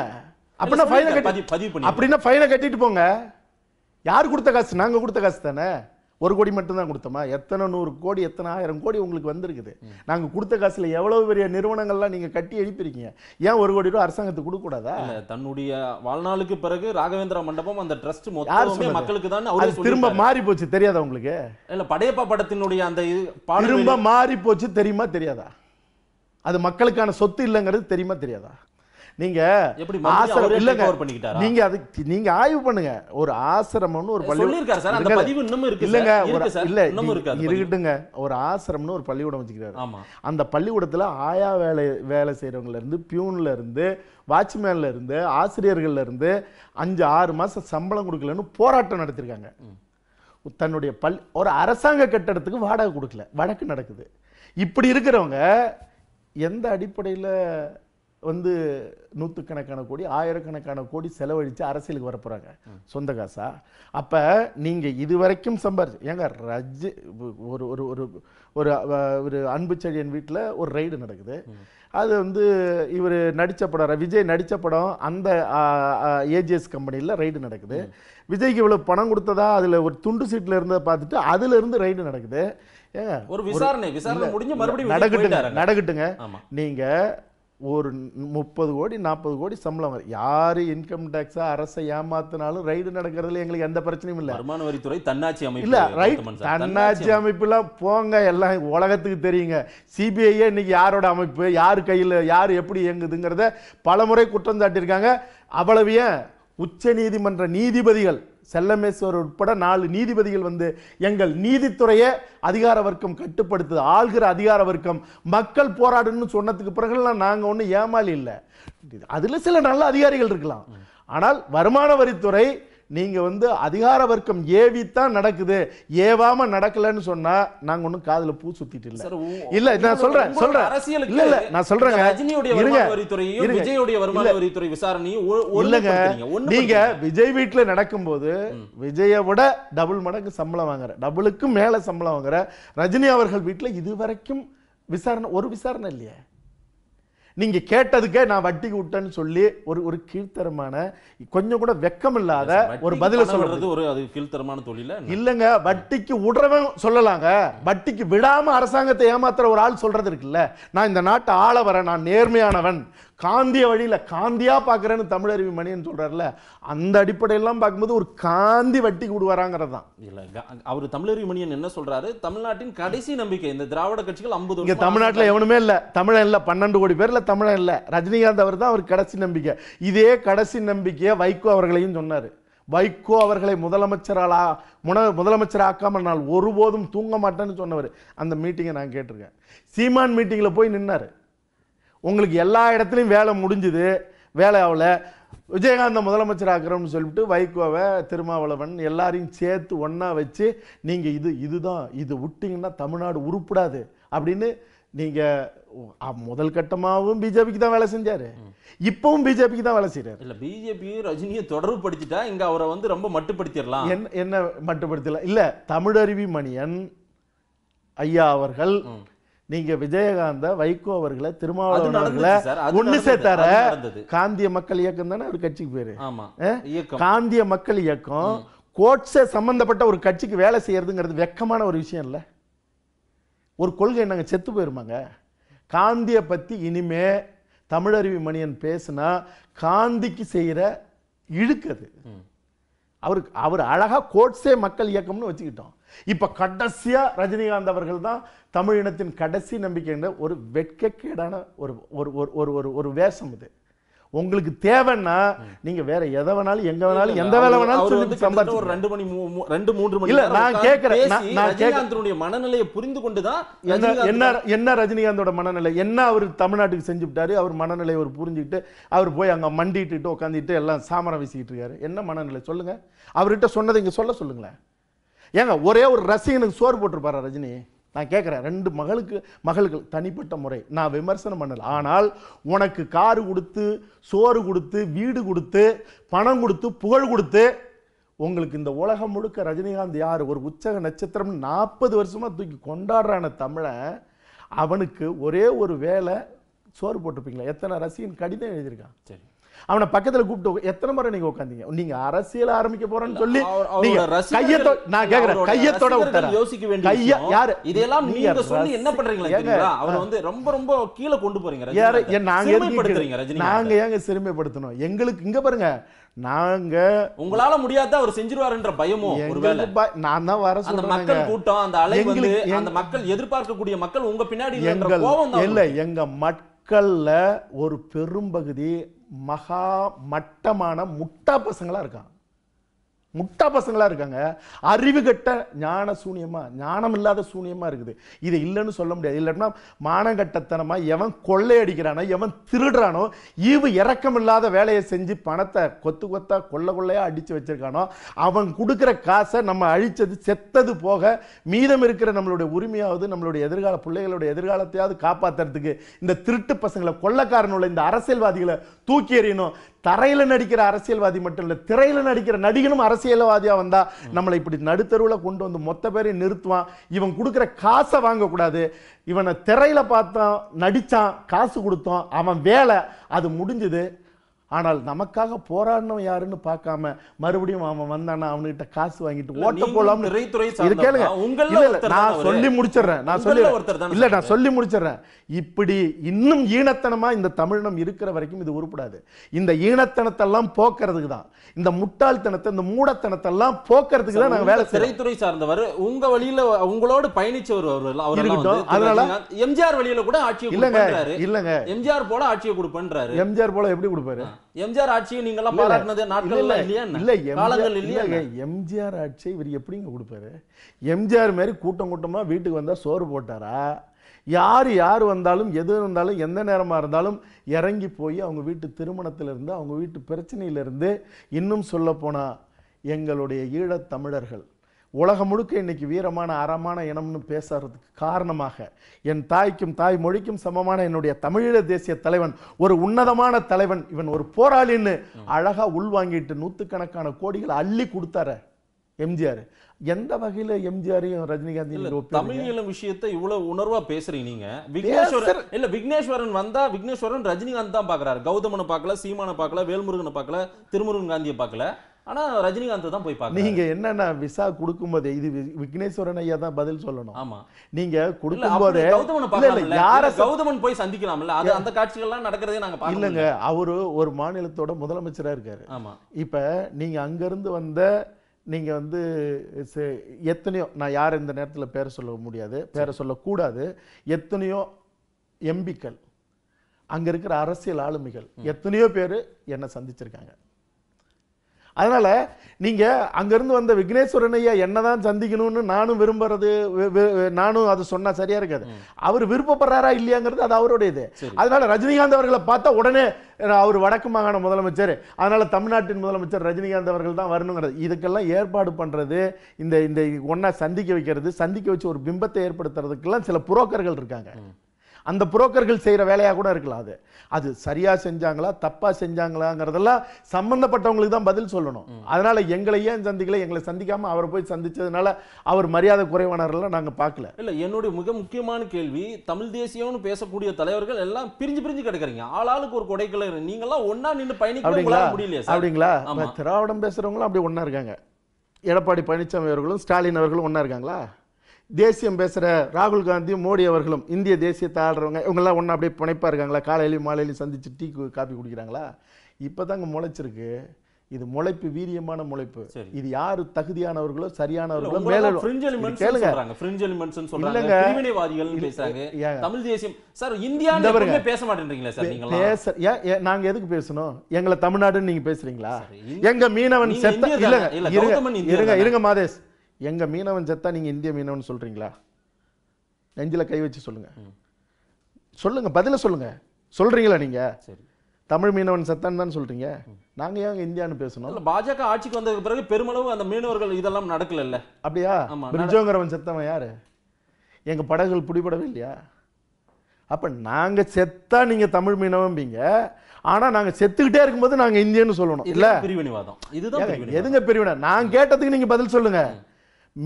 Speaker 1: அப்படின்னா ஃபைனை கட்டி
Speaker 2: பதிவு பண்ணி அப்படின்னா
Speaker 1: ஃபைனை கட்டிட்டு போங்க யார் கொடுத்த காசு நாங்க கொடுத்த காசு தானே ஒரு கோடி மட்டும்தான் கொடுத்தோமா எத்தனை நூறு கோடி எத்தனை ஆயிரம் கோடி உங்களுக்கு வந்திருக்குது நாங்கள் கொடுத்த காசில் எவ்வளவு பெரிய நிறுவனங்கள்லாம் நீங்கள் கட்டி எழுப்பியிருக்கீங்க ஏன் ஒரு கோடி ரூபா அரசாங்கத்துக்கு கொடுக்கூடாதா தன்னுடைய
Speaker 2: வாழ்நாளுக்கு பிறகு ராகவேந்திரா மண்டபம் அந்த ட்ரஸ்ட் மொத்தம் மக்களுக்கு தான் திரும்ப மாறி
Speaker 1: போச்சு தெரியாதா உங்களுக்கு
Speaker 2: இல்லை படையப்பா படத்தினுடைய அந்த திரும்ப
Speaker 1: மாறி போச்சு தெரியுமா தெரியாதா அது மக்களுக்கான சொத்து இல்லைங்கிறது தெரியுமா தெரியாதா நீங்க எப்படி ஆசிரம் இல்லங்க நீங்க அதுக்கு நீங்க ஆய்வு பண்ணுங்க ஒரு ஆசிரமம்னு ஒரு பள்ளி இருக்காரு சார் அந்த பதிவு இன்னமும் இருக்கு இல்லங்க ஒரு இல்ல இருக்கட்டுங்க ஒரு ஆசிரமம்னு ஒரு பள்ளிக்கூடம் வச்சுக்கிறாரு அந்த பள்ளிக்கூடத்துல ஆயா வேலை வேலை செய்யறவங்கல இருந்து பியூன்ல இருந்து வாட்ச்மேன்ல இருந்து ஆசிரியர்கள்ல இருந்து அஞ்சு ஆறு மாசம் சம்பளம் கொடுக்கலன்னு போராட்டம் நடத்திருக்காங்க தன்னுடைய பல் ஒரு அரசாங்க கட்டடத்துக்கு வாடகை கொடுக்கல வழக்கு நடக்குது இப்படி இருக்கிறவங்க எந்த அடிப்படையில் வந்து நூற்றுக்கணக்கான கோடி ஆயிரக்கணக்கான கோடி செலவழித்து அரசியலுக்கு வரப்போகிறாங்க சொந்த காசா அப்போ நீங்கள் இது வரைக்கும் சம்பாரிச்சு ஏங்க ரஜ் ஒரு ஒரு ஒரு ஒரு ஒரு அன்பு செழியன் வீட்டில் ஒரு ரைடு நடக்குது அது வந்து இவர் நடித்த படம் விஜய் நடித்த படம் அந்த ஏஜிஎஸ் கம்பெனியில் ரைடு நடக்குது விஜய்க்கு இவ்வளோ பணம் கொடுத்ததா அதில் ஒரு துண்டு சீட்டில் இருந்ததை பார்த்துட்டு அதுலேருந்து ரைடு நடக்குது ஏங்க ஒரு விசாரணை
Speaker 2: விசாரணை முடிஞ்சு மறுபடியும் நடக்கட்டுங்க
Speaker 1: நடக்கட்டுங்க நீங்கள் ஒரு முப்பது கோடி நாற்பது கோடி சம்பளம் வரும் இன்கம் டேக்ஸா அரசை ஏமாத்தினாலும் ரைடு நடக்கிறதுல எங்களுக்கு எந்த பிரச்சனையும் இல்லை
Speaker 2: வருமான வரித்துறை தன்னாட்சி அமைப்பு இல்லை ரைட் தன்னாட்சி
Speaker 1: அமைப்புலாம் போங்க எல்லாம் உலகத்துக்கு தெரியுங்க சிபிஐயே இன்னைக்கு யாரோட அமைப்பு யார் கையில் யார் எப்படி இயங்குதுங்கிறத பலமுறை குற்றம் சாட்டியிருக்காங்க அவ்வளவு ஏன் உச்ச நீதிமன்ற நீதிபதிகள் செல்லமேஸ்வர் உட்பட நாலு நீதிபதிகள் வந்து எங்கள் நீதித்துறையை அதிகார வர்க்கம் கட்டுப்படுத்துது ஆள்கிற அதிகார வர்க்கம் மக்கள் போராடுன்னு சொன்னதுக்கு பிறகுலாம் நாங்கள் ஒன்றும் ஏமாளி இல்லை அதில் சில நல்ல அதிகாரிகள் இருக்கலாம் ஆனால் வருமான வரித்துறை நீங்கள் வந்து அதிகார வர்க்கம் ஏவித்தான் நடக்குது ஏவாம நடக்கலன்னு சொன்னா நாங்க ஒன்றும் காதில் பூ சுத்திட்டு இல்லை இல்ல நான் சொல்றேன் சொல்றேன் அரசியல் இல்ல இல்ல நான் சொல்றேன் ரஜினியுடைய வருமான வரித்துறையும் விஜயுடைய வருமான
Speaker 2: வரித்துறை விசாரணையும் இல்லங்க நீங்க
Speaker 1: விஜய் வீட்டில் நடக்கும்போது விஜயை விட டபுள் மடங்கு சம்பளம் வாங்குற டபுளுக்கும் மேல சம்பளம் வாங்குற ரஜினி அவர்கள் வீட்டுல இதுவரைக்கும் விசாரணை ஒரு விசாரணை இல்லையா நீங்கள் கேட்டதுக்கே நான் வட்டிக்கு விட்டேன்னு சொல்லி ஒரு ஒரு கீழ்த்தரமான கொஞ்சம் கூட வெக்கம் இல்லாத ஒரு பதில சொல்றது ஒரு அது கீழ்த்தரமான தொழில இல்லைங்க வட்டிக்கு விடுறவன் சொல்லலாங்க வட்டிக்கு விடாமல் அரசாங்கத்தை ஏமாத்துற ஒரு ஆள் சொல்றது இருக்குல்ல நான் இந்த நாட்டை ஆள வரேன் நான் நேர்மையானவன் காந்திய வழியில் காந்தியாக பார்க்குறேன்னு அறிவி மணியன் சொல்கிறார்ல அந்த அடிப்படையெல்லாம் பார்க்கும்போது ஒரு காந்தி வட்டி கொடுவாராங்கிறது தான்
Speaker 2: இல்லை அவர் தமிழறிவி மணியன் என்ன சொல்கிறாரு தமிழ்நாட்டின் கடைசி நம்பிக்கை இந்த திராவிட கட்சிகள் ஐம்பது இங்கே தமிழ்நாட்டில் எவனுமே
Speaker 1: இல்லை தமிழன் இல்லை பன்னெண்டு கோடி பேர் இல்லை தமிழன் இல்லை ரஜினிகாந்த் அவர் தான் அவர் கடைசி நம்பிக்கை இதே கடைசி நம்பிக்கையை வைகோ அவர்களையும் சொன்னார் வைகோ அவர்களை முதலமைச்சராளா முன முதலமைச்சராக்காமல் நான் ஒருபோதும் தூங்க மாட்டேன்னு சொன்னவர் அந்த மீட்டிங்கை நான் கேட்டிருக்கேன் சீமான் மீட்டிங்கில் போய் நின்னார் உங்களுக்கு எல்லா இடத்துலையும் வேலை முடிஞ்சுது வேலை ஆகல விஜயகாந்த முதலமைச்சர் ஆக்கிறோம்னு சொல்லிட்டு வைகோவை திருமாவளவன் எல்லாரையும் சேர்த்து ஒன்றா வச்சு நீங்கள் இது இதுதான் இது விட்டிங்கன்னா தமிழ்நாடு உருப்படாது அப்படின்னு நீங்கள் முதல் கட்டமாகவும் பிஜேபிக்கு தான் வேலை செஞ்சார் இப்பவும் பிஜேபிக்கு தான் வேலை செய்கிறார்
Speaker 2: இல்லை பிஜேபியும் ரஜினியை தொடர்பு படிச்சுட்டா இங்கே அவரை வந்து ரொம்ப மட்டுப்படுத்திடலாம் என்ன
Speaker 1: என்ன மட்டுப்படுத்தலாம் இல்லை தமிழருவி மணியன் ஐயா அவர்கள் நீங்க விஜயகாந்த வைகோ அவர்களை திருமாவளவன் ஒண்ணு சேர்த்தார காந்திய மக்கள் இயக்கம் தானே ஒரு கட்சிக்கு பேரு காந்திய மக்கள் இயக்கம் கோட்ஸை சம்பந்தப்பட்ட ஒரு கட்சிக்கு வேலை செய்யறதுங்கிறது வெக்கமான ஒரு விஷயம் இல்ல ஒரு கொள்கை நாங்கள் செத்து போயிருமாங்க காந்திய பத்தி இனிமே தமிழருவி மணியன் பேசுனா காந்திக்கு இழுக்கு அது அவருக்கு அவர் அழகா கோட்ஸே மக்கள் இயக்கம்னு வச்சுக்கிட்டோம் இப்ப கடைசியா ரஜினிகாந்த் அவர்கள் தான் தமிழ் இனத்தின் கடைசி நம்பிக்கைன்ற ஒரு வெட்கக்கேடான ஒரு ஒரு ஒரு ஒரு ஒரு வேஷம் இது உங்களுக்கு தேவைன்னா நீங்க வேற எதை வேணாலும் எங்க வேணாலும் எந்த வேலை வேணாலும் சொல்லி சம்பாதிச்சு ஒரு ரெண்டு மணி ரெண்டு மூன்று மணி இல்ல நான் கேக்குறேன் நான் ரஜினிகாந்தனுடைய
Speaker 2: மனநிலையை புரிந்து கொண்டுதான் என்ன
Speaker 1: என்ன ரஜினிகாந்தோட மனநிலை என்ன அவர் தமிழ்நாட்டுக்கு செஞ்சு விட்டாரு அவர் மனநிலையை அவர் புரிஞ்சுக்கிட்டு அவர் போய் அங்க மண்டிட்டு உட்காந்துட்டு எல்லாம் சாமரம் வீசிக்கிட்டு இருக்காரு என்ன மனநிலை சொல்லுங்க அவர்கிட்ட சொன்னதை இங்க சொல்ல சொல்லுங்களேன் ஏங்க ஒரே ஒரு ரசிகனுக்கு சோறு போட்டிருப்பாரா ரஜினி நான் கேட்குறேன் ரெண்டு மகளுக்கு மகள்கள் தனிப்பட்ட முறை நான் விமர்சனம் பண்ணலை ஆனால் உனக்கு காரு கொடுத்து சோறு கொடுத்து வீடு கொடுத்து பணம் கொடுத்து புகழ் கொடுத்து உங்களுக்கு இந்த உலகம் முழுக்க ரஜினிகாந்த் யார் ஒரு உச்சக நட்சத்திரம் நாற்பது வருஷமாக தூக்கி கொண்டாடுறான தமிழை அவனுக்கு ஒரே ஒரு வேலை சோறு போட்டிருப்பீங்களா எத்தனை ரசிகன் கடிதம் எழுதியிருக்கான் சரி அவனை பக்கத்துல கூப்பிட்டு எத்தனை முறை நீங்க உட்காந்தீங்க நீங்க அரசியல் ஆரம்பிக்க போறேன்னு சொல்லி கையத்தோட நான் கேக்குறேன் கையத்தோட யோசிக்க வேண்டிய யாரு இதெல்லாம் நீங்க சொல்லி என்ன பண்றீங்க அவன் வந்து
Speaker 2: ரொம்ப ரொம்ப கீழே கொண்டு போறீங்க யாரு நாங்க நாங்க
Speaker 1: ஏங்க சிறுமைப்படுத்தணும் எங்களுக்கு இங்க பாருங்க நாங்க உங்களால முடியாத அவர் செஞ்சிருவாருன்ற பயமும் ஒருவேளை நான் தான் வர அந்த மக்கள் கூட்டம் அந்த அலை அந்த
Speaker 2: மக்கள் எதிர்பார்க்கக்கூடிய மக்கள் உங்க பின்னாடி இல்ல
Speaker 1: எங்க மக்கள்ல ஒரு பெரும்பகுதி மகா மட்டமான முட்டா பசங்களாக இருக்கான் முட்டா பசங்களாக இருக்காங்க அறிவு கட்ட ஞான சூனியமாக ஞானம் இல்லாத சூனியமாக இருக்குது இதை இல்லைன்னு சொல்ல முடியாது இல்லைன்னா மானகட்டத்தனமாக எவன் கொள்ளையடிக்கிறானோ எவன் திருடுறானோ ஈவு இறக்கம் இல்லாத வேலையை செஞ்சு பணத்தை கொத்து கொத்தா கொள்ள கொள்ளையாக அடித்து வச்சுருக்கானோ அவன் கொடுக்குற காசை நம்ம அழித்தது செத்தது போக மீதம் இருக்கிற நம்மளுடைய உரிமையாவது நம்மளுடைய எதிர்கால பிள்ளைகளுடைய எதிர்காலத்தையாவது காப்பாற்றுறதுக்கு இந்த திருட்டு பசங்களை கொள்ளக்காரனுள்ள இந்த அரசியல்வாதிகளை தூக்கி எறியணும் தரையில் நடிக்கிற அரசியல்வாதி மட்டும் இல்லை திரையில் நடிக்கிற நடிகனும் அரசியல்வாதியாக வந்தால் நம்மளை இப்படி நடுத்தருவில் கொண்டு வந்து மொத்த பேரையும் நிறுத்துவான் இவன் கொடுக்குற காசை வாங்கக்கூடாது இவனை திரையில் பார்த்தோம் நடித்தான் காசு கொடுத்தோம் அவன் வேலை அது முடிஞ்சது ஆனால் நமக்காக போராடணும் யாருன்னு பார்க்காம மறுபடியும் அவன் வந்தானா அவன்கிட்ட காசு வாங்கிட்டு ஓட்ட போலாம் இது கேளுங்க நான் சொல்லி முடிச்சிடுறேன் நான் சொல்லி இல்ல நான் சொல்லி முடிச்சிடுறேன் இப்படி இன்னும் ஈனத்தனமா இந்த தமிழினம் இருக்கிற வரைக்கும் இது உருப்படாது இந்த எல்லாம் போக்குறதுக்கு தான் இந்த முட்டாள்தனத்தை இந்த எல்லாம் போக்குறதுக்கு தான் நாங்க வேலை சிறைத்துறை
Speaker 2: சார்ந்தவர் உங்க வழியில உங்களோட பயணிச்சவர் அவர் அதனால எம்ஜிஆர் வழியில கூட ஆட்சி இல்லங்க இல்லங்க எம்ஜிஆர் போல ஆட்சியை கொடுப்பேன்
Speaker 1: எம்ஜிஆர் போல எப்படி கொடுப்பாரு
Speaker 2: எம்ஜிஆர் ஆட்சியை நீங்க எல்லாம் பாராட்டினது நாட்கள் இல்லையா இல்ல காலங்கள் இல்லையா
Speaker 1: எம்ஜிஆர் ஆட்சியை இவர் எப்படிங்க கொடுப்பாரு எம்ஜிஆர் மாதிரி கூட்டம் கூட்டமா வீட்டுக்கு வந்தா சோறு போட்டாரா யார் யார் வந்தாலும் எது வந்தாலும் எந்த நேரமாக இருந்தாலும் இறங்கி போய் அவங்க வீட்டு திருமணத்திலிருந்து அவங்க வீட்டு பிரச்சனையிலிருந்து இன்னும் சொல்ல சொல்லப்போனால் எங்களுடைய தமிழர்கள் உலகம் முழுக்க இன்னைக்கு வீரமான அறமான இனம்னு பேசுறதுக்கு காரணமாக என் தாய்க்கும் தாய் மொழிக்கும் சமமான என்னுடைய தமிழீழ தேசிய தலைவன் ஒரு உன்னதமான தலைவன் இவன் ஒரு போராளின்னு அழகா உள்வாங்கிட்டு கணக்கான கோடிகள் அள்ளி கொடுத்தார எம்ஜிஆர் எந்த வகையில எம்ஜிஆரையும் ரஜினிகாந்த் தமிழீழம்
Speaker 2: விஷயத்தை இவ்வளவு உணர்வா பேசுறீங்க நீங்க விக்னேஸ்வரன் இல்ல விக்னேஸ்வரன் வந்தா விக்னேஸ்வரன் ரஜினிகாந்த் தான் பாக்குறாரு கௌதமனை பார்க்கல சீமான பார்க்கல வேல்முருகனை பார்க்கல திருமுருகன் காந்தியை பார்க்கல ஆனால் ரஜினிகாந்த் தான் போய் பார்க்க நீங்கள்
Speaker 1: என்னென்ன விசா கொடுக்கும்போது இது விக்னேஸ்வரன் ஐயா தான் பதில் சொல்லணும் ஆமாம் நீங்கள் கொடுக்கும்போது கௌதமன் பார்க்கல யார கௌதமன்
Speaker 2: போய் சந்திக்கலாம்ல அது அந்த காட்சிகள்லாம் நடக்கிறதே நாங்கள் பார்க்க இல்லைங்க
Speaker 1: அவர் ஒரு மாநிலத்தோட முதலமைச்சராக இருக்கார் ஆமாம் இப்போ நீங்கள் அங்கேருந்து வந்த நீங்கள் வந்து எத்தனையோ நான் யார் இந்த நேரத்தில் பேரை சொல்ல முடியாது பேரை சொல்லக்கூடாது எத்தனையோ எம்பிக்கள் அங்கே இருக்கிற அரசியல் ஆளுமைகள் எத்தனையோ பேர் என்னை சந்திச்சிருக்காங்க அதனால் நீங்கள் அங்கேருந்து வந்த விக்னேஸ்வரன் ஐயா என்னதான் சந்திக்கணும்னு நானும் விரும்புறது நானும் அது சொன்னால் சரியா இருக்காது அவர் விருப்பப்படுறாரா இல்லையாங்கிறது அது அவருடையது அதனால ரஜினிகாந்த் அவர்களை பார்த்தா உடனே அவர் வடக்கு மாகாண முதலமைச்சர் அதனால தமிழ்நாட்டின் முதலமைச்சர் ரஜினிகாந்த் அவர்கள் தான் வரணுங்கிறது இதுக்கெல்லாம் ஏற்பாடு பண்ணுறது இந்த இந்த ஒன்றா சந்திக்க வைக்கிறது சந்திக்க வச்சு ஒரு பிம்பத்தை ஏற்படுத்துறதுக்கெல்லாம் சில புரோக்கர்கள் இருக்காங்க அந்த புரோக்கர்கள் செய்கிற வேலையாக கூட இருக்கலாம் அது அது சரியாக செஞ்சாங்களா தப்பாக செஞ்சாங்களாங்கிறதெல்லாம் சம்மந்தப்பட்டவங்களுக்கு தான் பதில் சொல்லணும் அதனால் எங்களை ஏன் சந்திக்கல எங்களை சந்திக்காமல் அவரை போய் சந்தித்ததுனால அவர் மரியாதை குறைவானவரெல்லாம் நாங்கள் பார்க்கல
Speaker 2: இல்லை என்னுடைய மிக முக்கியமான கேள்வி தமிழ் தேசியம்னு பேசக்கூடிய தலைவர்கள் எல்லாம் பிரிஞ்சு பிரிஞ்சு கிடக்குறீங்க ஆளாளுக்கு ஒரு கொடைக்கல நீங்களாம் ஒன்றா நின்று பயணிக்க முடியலையா அப்படிங்களா
Speaker 1: திராவிடம் பேசுகிறவங்களும் அப்படி ஒன்றா இருக்காங்க எடப்பாடி பழனிசாமி அவர்களும் ஸ்டாலின் அவர்களும் ஒன்றா இருக்காங்களா தேசியம் பேசுகிற ராகுல் காந்தியும் மோடி அவர்களும் இந்திய தேசியத்தை ஆடுறவங்க இவங்கெல்லாம் ஒன்று அப்படியே பிணைப்பாக இருக்காங்களா காலையிலையும் மாலையிலையும் சந்திச்சு டீ காப்பி குடிக்கிறாங்களா இப்போ தாங்க முளைச்சிருக்கு இது முளைப்பு வீரியமான முளைப்பு இது யாரு தகுதியானவர்களோ சரியானவர்களோ மேல
Speaker 2: சொல்றாங்க தமிழ் தேசியம் இந்தியா பேச மாட்டேன்றீங்களா
Speaker 1: நாங்க எதுக்கு பேசணும் எங்களை தமிழ்நாடுன்னு நீங்க பேசுறீங்களா எங்க மீனவன் இருங்க இருங்க மாதேஷ் எங்கள் மீனவன் செத்தா நீங்கள் இந்திய மீனவன் சொல்கிறீங்களா நெஞ்சில் கை வச்சு சொல்லுங்கள் சொல்லுங்கள் பதில சொல்லுங்கள் சொல்கிறீங்களா நீங்கள் சரி தமிழ் மீனவன் சத்தான் தான் சொல்றீங்க நாங்க ஏன் இந்தியான்னு பேசணும்
Speaker 2: பாஜக ஆட்சிக்கு வந்ததுக்கு பிறகு பெருமளவு அந்த மீனவர்கள் இதெல்லாம் நடக்கல இல்ல
Speaker 1: அப்படியா பிரிஜோங்கிறவன் செத்தவன் யாரு எங்க படகுகள் பிடிபடவே இல்லையா அப்ப நாங்க செத்தா நீங்க தமிழ் மீனவம்பீங்க ஆனா நாங்க செத்துக்கிட்டே இருக்கும்போது நாங்க இந்தியன்னு சொல்லணும் இல்ல
Speaker 2: பிரிவினைவாதம் இதுதான்
Speaker 1: எதுங்க பிரிவினை நான் கேட்டதுக்கு நீங்க பதில் சொல்லுங்க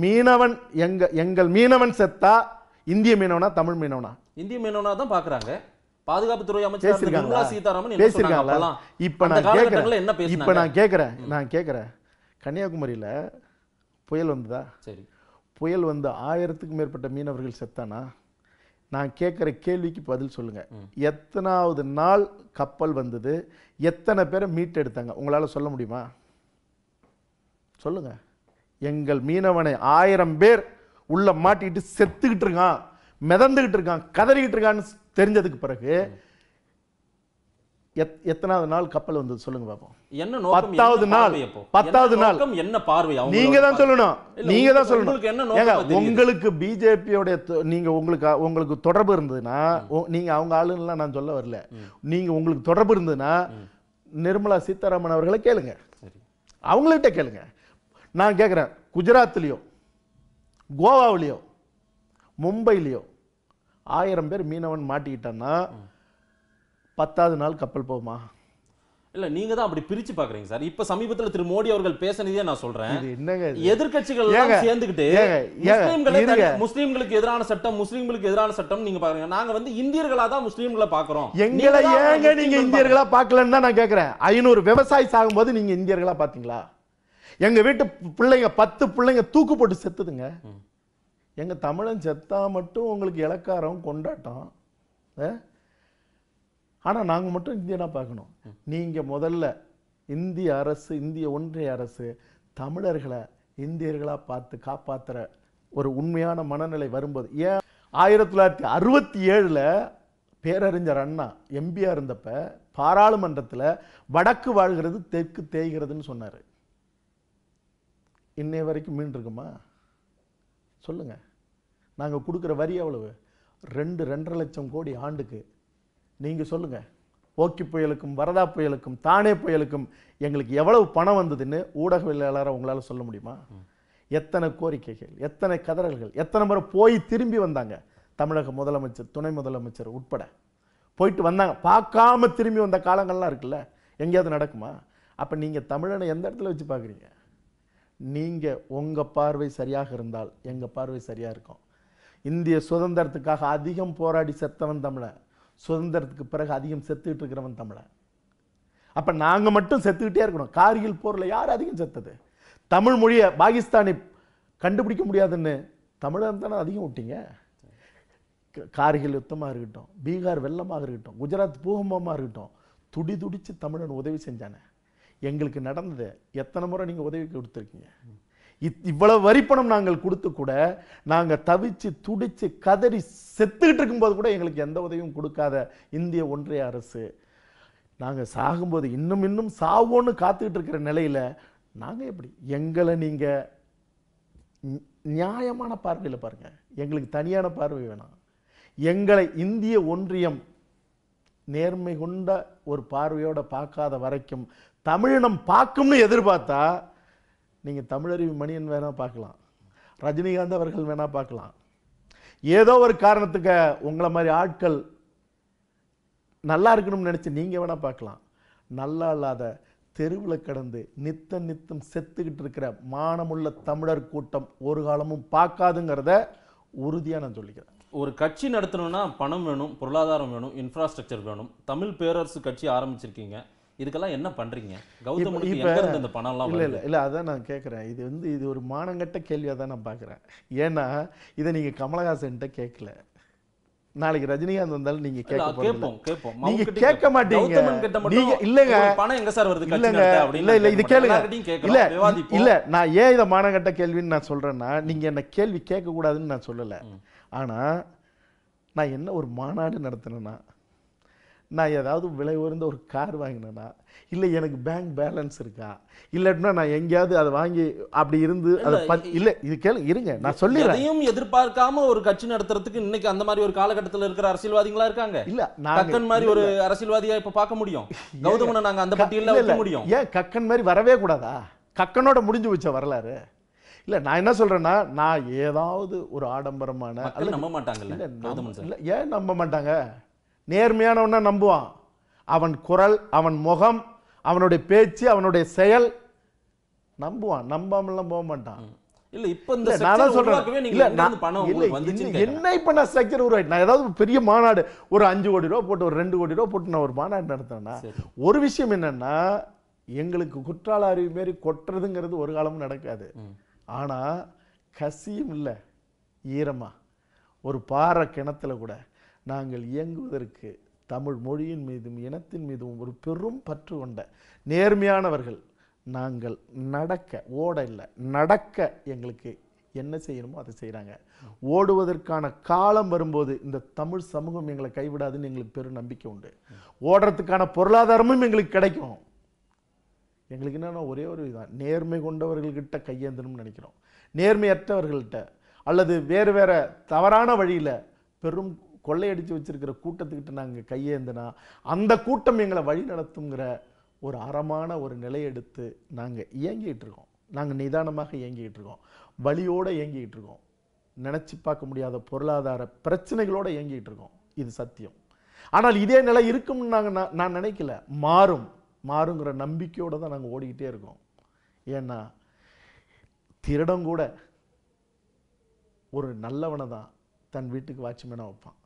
Speaker 1: மீனவன் எங்க எங்கள் மீனவன் செத்தா இந்திய மீனவனா தமிழ் மீனவனா
Speaker 2: இந்திய மீனவனா தான் பாக்குறாங்க பாதுகாப்புத்துறை அமைச்சர் நிர்மலா சீதாராமன் பேசியிருக்காங்களா இப்ப நான் கேட்கறேன் இப்ப நான்
Speaker 1: கேட்கறேன் நான் கேட்கறேன் கன்னியாகுமரியில புயல் வந்ததா சரி புயல் வந்து ஆயிரத்துக்கு மேற்பட்ட மீனவர்கள் செத்தானா நான் கேட்குற கேள்விக்கு பதில் சொல்லுங்கள் எத்தனாவது நாள் கப்பல் வந்தது எத்தனை பேரை மீட் எடுத்தாங்க உங்களால் சொல்ல முடியுமா சொல்லுங்கள் எங்கள் மீனவனை ஆயிரம் பேர் உள்ள மாட்டிக்கிட்டு செத்துக்கிட்டு இருக்கான் மிதந்துக்கிட்டு இருக்கான் கதறிக்கிட்டு இருக்கான்னு தெரிஞ்சதுக்கு பிறகு எத்தனாவது நாள் கப்பல் வந்தது சொல்லுங்க பாப்போம்
Speaker 2: என்ன பத்தாவது நாள் பத்தாவது நாள் என்ன பார்வை நீங்க தான் சொல்லணும் நீங்க தான் சொல்லணும் என்ன
Speaker 1: உங்களுக்கு பிஜேபியோட நீங்க உங்களுக்கு உங்களுக்கு தொடர்பு இருந்ததுன்னா நீங்க அவங்க ஆளுன்னு நான் சொல்ல வரல நீங்க உங்களுக்கு தொடர்பு இருந்ததுன்னா நிர்மலா சீதாராமன் அவர்களை கேளுங்க அவங்கள்ட்ட கேளுங்க நான் கேட்குறேன் குஜராத்லேயோ கோவாவிலேயோ மும்பைலேயோ ஆயிரம் பேர் மீனவன் மாட்டிக்கிட்டான்னா பத்தாவது நாள் கப்பல் போகுமா
Speaker 2: இல்ல நீங்க தான் அப்படி பிரிச்சு பாக்குறீங்க சார் இப்ப சமீபத்துல திரு மோடி அவர்கள் பேசினதே நான் சொல்றேன்
Speaker 1: என்னங்க எதிர்கட்சிகள் சேர்ந்துகிட்டு
Speaker 2: முஸ்லீம்களுக்கு எதிரான சட்டம் முஸ்லீம்களுக்கு எதிரான சட்டம் நீங்க பாக்குறீங்க நாங்க வந்து இந்தியர்களா தான் முஸ்லீம்களை பாக்குறோம் எங்களை ஏங்க நீங்க இந்தியர்களா
Speaker 1: பாக்கலன்னு தான் நான் கேக்குறேன் ஐநூறு விவசாயி சாகும்போது நீங்க இந்தியர்களா பாத்தீங்களா எங்கள் வீட்டு பிள்ளைங்க பத்து பிள்ளைங்க தூக்கு போட்டு செத்துதுங்க எங்கள் தமிழன் செத்தா மட்டும் உங்களுக்கு இலக்காரம் கொண்டாட்டம் ஆனால் நாங்கள் மட்டும் இந்தியனாக பார்க்கணும் நீங்கள் முதல்ல இந்திய அரசு இந்திய ஒன்றிய அரசு தமிழர்களை இந்தியர்களாக பார்த்து காப்பாற்றுற ஒரு உண்மையான மனநிலை வரும்போது ஏன் ஆயிரத்தி தொள்ளாயிரத்தி அறுபத்தி ஏழில் பேரறிஞர் அண்ணா எம்பியா இருந்தப்ப பாராளுமன்றத்தில் வடக்கு வாழ்கிறது தெற்கு தேய்கிறதுன்னு சொன்னார் இன்னை வரைக்கும் மீன் இருக்குமா சொல்லுங்கள் நாங்கள் கொடுக்குற வரி எவ்வளவு ரெண்டு ரெண்டரை லட்சம் கோடி ஆண்டுக்கு நீங்கள் சொல்லுங்கள் ஓக்கி புயலுக்கும் வரதா புயலுக்கும் தானே புயலுக்கும் எங்களுக்கு எவ்வளவு பணம் வந்ததுன்னு ஊடகவியலாளரை உங்களால் சொல்ல முடியுமா எத்தனை கோரிக்கைகள் எத்தனை கதறல்கள் எத்தனை முறை போய் திரும்பி வந்தாங்க தமிழக முதலமைச்சர் துணை முதலமைச்சர் உட்பட போயிட்டு வந்தாங்க பார்க்காம திரும்பி வந்த காலங்கள்லாம் இருக்குல்ல எங்கேயாவது நடக்குமா அப்போ நீங்கள் தமிழனை எந்த இடத்துல வச்சு பார்க்குறீங்க நீங்கள் உங்கள் பார்வை சரியாக இருந்தால் எங்கள் பார்வை சரியாக இருக்கும் இந்திய சுதந்திரத்துக்காக அதிகம் போராடி செத்தவன் தமிழை சுதந்திரத்துக்கு பிறகு அதிகம் செத்துக்கிட்டு இருக்கிறவன் தமிழ அப்போ நாங்கள் மட்டும் செத்துக்கிட்டே இருக்கணும் கார்கில் போரில் யார் அதிகம் செத்தது தமிழ் மொழியை பாகிஸ்தானை கண்டுபிடிக்க முடியாதுன்னு தமிழன் தானே அதிகம் விட்டீங்க கார்கில் யுத்தமாக இருக்கட்டும் பீகார் வெள்ளமாக இருக்கட்டும் குஜராத் பூகம்பமாக இருக்கட்டும் துடி துடித்து தமிழன் உதவி செஞ்சானே எங்களுக்கு நடந்தது எத்தனை முறை நீங்கள் உதவி கொடுத்துருக்கீங்க இவ்வளவு வரிப்பணம் நாங்கள் கொடுத்து கூட நாங்கள் தவிச்சு துடிச்சு கதறி செத்துக்கிட்டு இருக்கும்போது கூட எங்களுக்கு எந்த உதவியும் கொடுக்காத இந்திய ஒன்றிய அரசு நாங்கள் சாகும்போது இன்னும் இன்னும் சாவோன்னு காத்துக்கிட்டு இருக்கிற நிலையில் நாங்கள் எப்படி எங்களை நீங்கள் நியாயமான பார்வையில் பாருங்கள் எங்களுக்கு தனியான பார்வை வேணாம் எங்களை இந்திய ஒன்றியம் நேர்மை கொண்ட ஒரு பார்வையோடு பார்க்காத வரைக்கும் தமிழினம் பார்க்கும்னு எதிர்பார்த்தா நீங்கள் தமிழறிவு மணியன் வேணால் பார்க்கலாம் ரஜினிகாந்த் அவர்கள் வேணால் பார்க்கலாம் ஏதோ ஒரு காரணத்துக்கு உங்களை மாதிரி ஆட்கள் நல்லா இருக்கணும்னு நினச்சி நீங்கள் வேணால் பார்க்கலாம் நல்லா இல்லாத தெருவில் கடந்து நித்த நித்தம் செத்துக்கிட்டு இருக்கிற மானமுள்ள தமிழர் கூட்டம் ஒரு காலமும் பார்க்காதுங்கிறத உறுதியாக நான் சொல்லிக்கிறேன்
Speaker 2: ஒரு கட்சி நடத்தணும்னா பணம் வேணும் பொருளாதாரம் வேணும் இன்ஃப்ராஸ்ட்ரக்சர் வேணும் தமிழ் பேரரசு கட்சி ஆரம்பிச்சிருக்கீங்க இதுக்கெல்லாம் என்ன பண்ணுறீங்க கௌதம் இந்த எல்லாம் இல்ல இல்ல
Speaker 1: இல்ல அதான் நான் கேட்குறேன் இது வந்து இது ஒரு மானங்கட்ட கேள்வியா தான் நான் பாக்குறேன் ஏன்னா இதை நீங்க கமலஹாசன் கேட்கல நாளைக்கு ரஜினிகாந்த் வந்தாலும் நீங்க கேட்க கேட்போம் நீங்க கேட்க மாட்டீங்க நீங்க இல்லங்க பணம்
Speaker 2: எங்க சார் வருது இல்லங்க இல்ல இல்ல இது கேளுங்க இல்ல இல்ல
Speaker 1: நான் ஏன் இதை மானங்கட்ட கேள்வின்னு நான் சொல்றேன்னா நீங்க என்ன கேள்வி கேட்க கூடாதுன்னு நான் சொல்லல ஆனா நான் என்ன ஒரு மாநாடு நடத்தினேன்னா நான் ஏதாவது விலை உயர்ந்த ஒரு கார் வாங்கினேன்னா இல்லை எனக்கு பேங்க் பேலன்ஸ் இருக்கா இல்லைன்னா நான் எங்கேயாவது அதை வாங்கி அப்படி இருந்து அதை இல்லை இது கேளு இருங்க நான் சொல்லிடுறேன்
Speaker 2: எதிர்பார்க்காம ஒரு கட்சி நடத்துறதுக்கு இன்னைக்கு அந்த மாதிரி ஒரு காலகட்டத்தில் இருக்கிற அரசியல்வாதிகளா இருக்காங்க இல்ல கக்கன் மாதிரி ஒரு அரசியல்வாதியா இப்ப பார்க்க முடியும் கௌதமனை நாங்க அந்த பட்டியலில் வைக்க முடியும்
Speaker 1: ஏன் கக்கன் மாதிரி வரவே கூடாதா கக்கனோட முடிஞ்சு வச்ச வரலாறு இல்லை நான் என்ன சொல்கிறேன்னா நான் ஏதாவது ஒரு ஆடம்பரமான நம்ப மாட்டாங்க இல்லை ஏன் நம்ப மாட்டாங்க நேர்மையானவன நம்புவான் அவன் குரல் அவன் முகம் அவனுடைய பேச்சு அவனுடைய செயல் நம்புவான் நம்பாமலாம் போக மாட்டான்
Speaker 2: இல்ல இப்ப இந்த நான் சொல்றேன் இல்ல என்ன
Speaker 1: இப்ப நான் ஸ்ட்ரக்சர் உருவாக்கி நான் ஏதாவது பெரிய மாநாடு ஒரு அஞ்சு கோடி ரூபா போட்டு ஒரு ரெண்டு கோடி ரூபா போட்டு நான் ஒரு மாநாடு நடத்தினேன்னா ஒரு விஷயம் என்னன்னா எங்களுக்கு குற்றால அறிவு மாரி கொட்டுறதுங்கிறது ஒரு காலமும் நடக்காது ஆனா கசியும் இல்லை ஈரமா ஒரு பாறை கிணத்துல கூட நாங்கள் இயங்குவதற்கு தமிழ் மொழியின் மீதும் இனத்தின் மீதும் ஒரு பெரும் பற்று கொண்ட நேர்மையானவர்கள் நாங்கள் நடக்க ஓட இல்லை நடக்க எங்களுக்கு என்ன செய்யணுமோ அதை செய்கிறாங்க ஓடுவதற்கான காலம் வரும்போது இந்த தமிழ் சமூகம் எங்களை கைவிடாதுன்னு எங்களுக்கு பெரும் நம்பிக்கை உண்டு ஓடுறதுக்கான பொருளாதாரமும் எங்களுக்கு கிடைக்கும் எங்களுக்கு என்னென்னா ஒரே ஒரு இதுதான் நேர்மை கொண்டவர்கள்கிட்ட கையேந்தணும்னு நினைக்கிறோம் நேர்மையற்றவர்கள்ட்ட அல்லது வேறு வேறு தவறான வழியில் பெரும் கொள்ளையடித்து வச்சிருக்கிற கூட்டத்துக்கிட்ட நாங்கள் கையேந்தினா அந்த கூட்டம் எங்களை வழி நடத்துங்கிற ஒரு அறமான ஒரு எடுத்து நாங்கள் இயங்கிகிட்டு இருக்கோம் நாங்கள் நிதானமாக இயங்கிக்கிட்டு இருக்கோம் வழியோடு இயங்கிக்கிட்டு இருக்கோம் நினச்சி பார்க்க முடியாத பொருளாதார பிரச்சனைகளோடு இயங்கிகிட்டு இருக்கோம் இது சத்தியம் ஆனால் இதே நிலை இருக்கும்னு நாங்கள் நான் நான் நினைக்கல மாறும் மாறுங்கிற நம்பிக்கையோடு தான் நாங்கள் ஓடிக்கிட்டே இருக்கோம் ஏன்னா திருடம் கூட ஒரு நல்லவனை தான் தன் வீட்டுக்கு வாட்ச்மேனாக வைப்பான்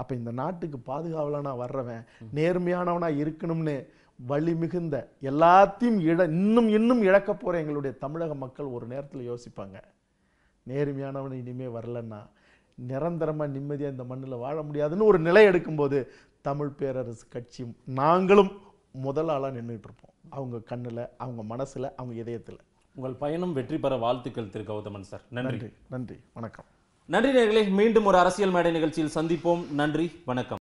Speaker 1: அப்போ இந்த நாட்டுக்கு பாதுகாவலனா வர்றவன் நேர்மையானவனாக இருக்கணும்னு வழி மிகுந்த எல்லாத்தையும் இழ இன்னும் இன்னும் இழக்க போகிற எங்களுடைய தமிழக மக்கள் ஒரு நேரத்தில் யோசிப்பாங்க நேர்மையானவன் இனிமே வரலன்னா நிரந்தரமாக நிம்மதியாக இந்த மண்ணில் வாழ முடியாதுன்னு ஒரு நிலை எடுக்கும்போது தமிழ் பேரரசு கட்சியும் நாங்களும் முதலாளாக நின்றுட்டு இருப்போம் அவங்க கண்ணில் அவங்க மனசில் அவங்க இதயத்தில்
Speaker 2: உங்கள் பயணம் வெற்றி பெற வாழ்த்துக்கள் திரு கௌதமன் சார் நன்றி நன்றி வணக்கம் நன்றி நேர்களே மீண்டும் ஒரு அரசியல் மேடை நிகழ்ச்சியில் சந்திப்போம் நன்றி வணக்கம்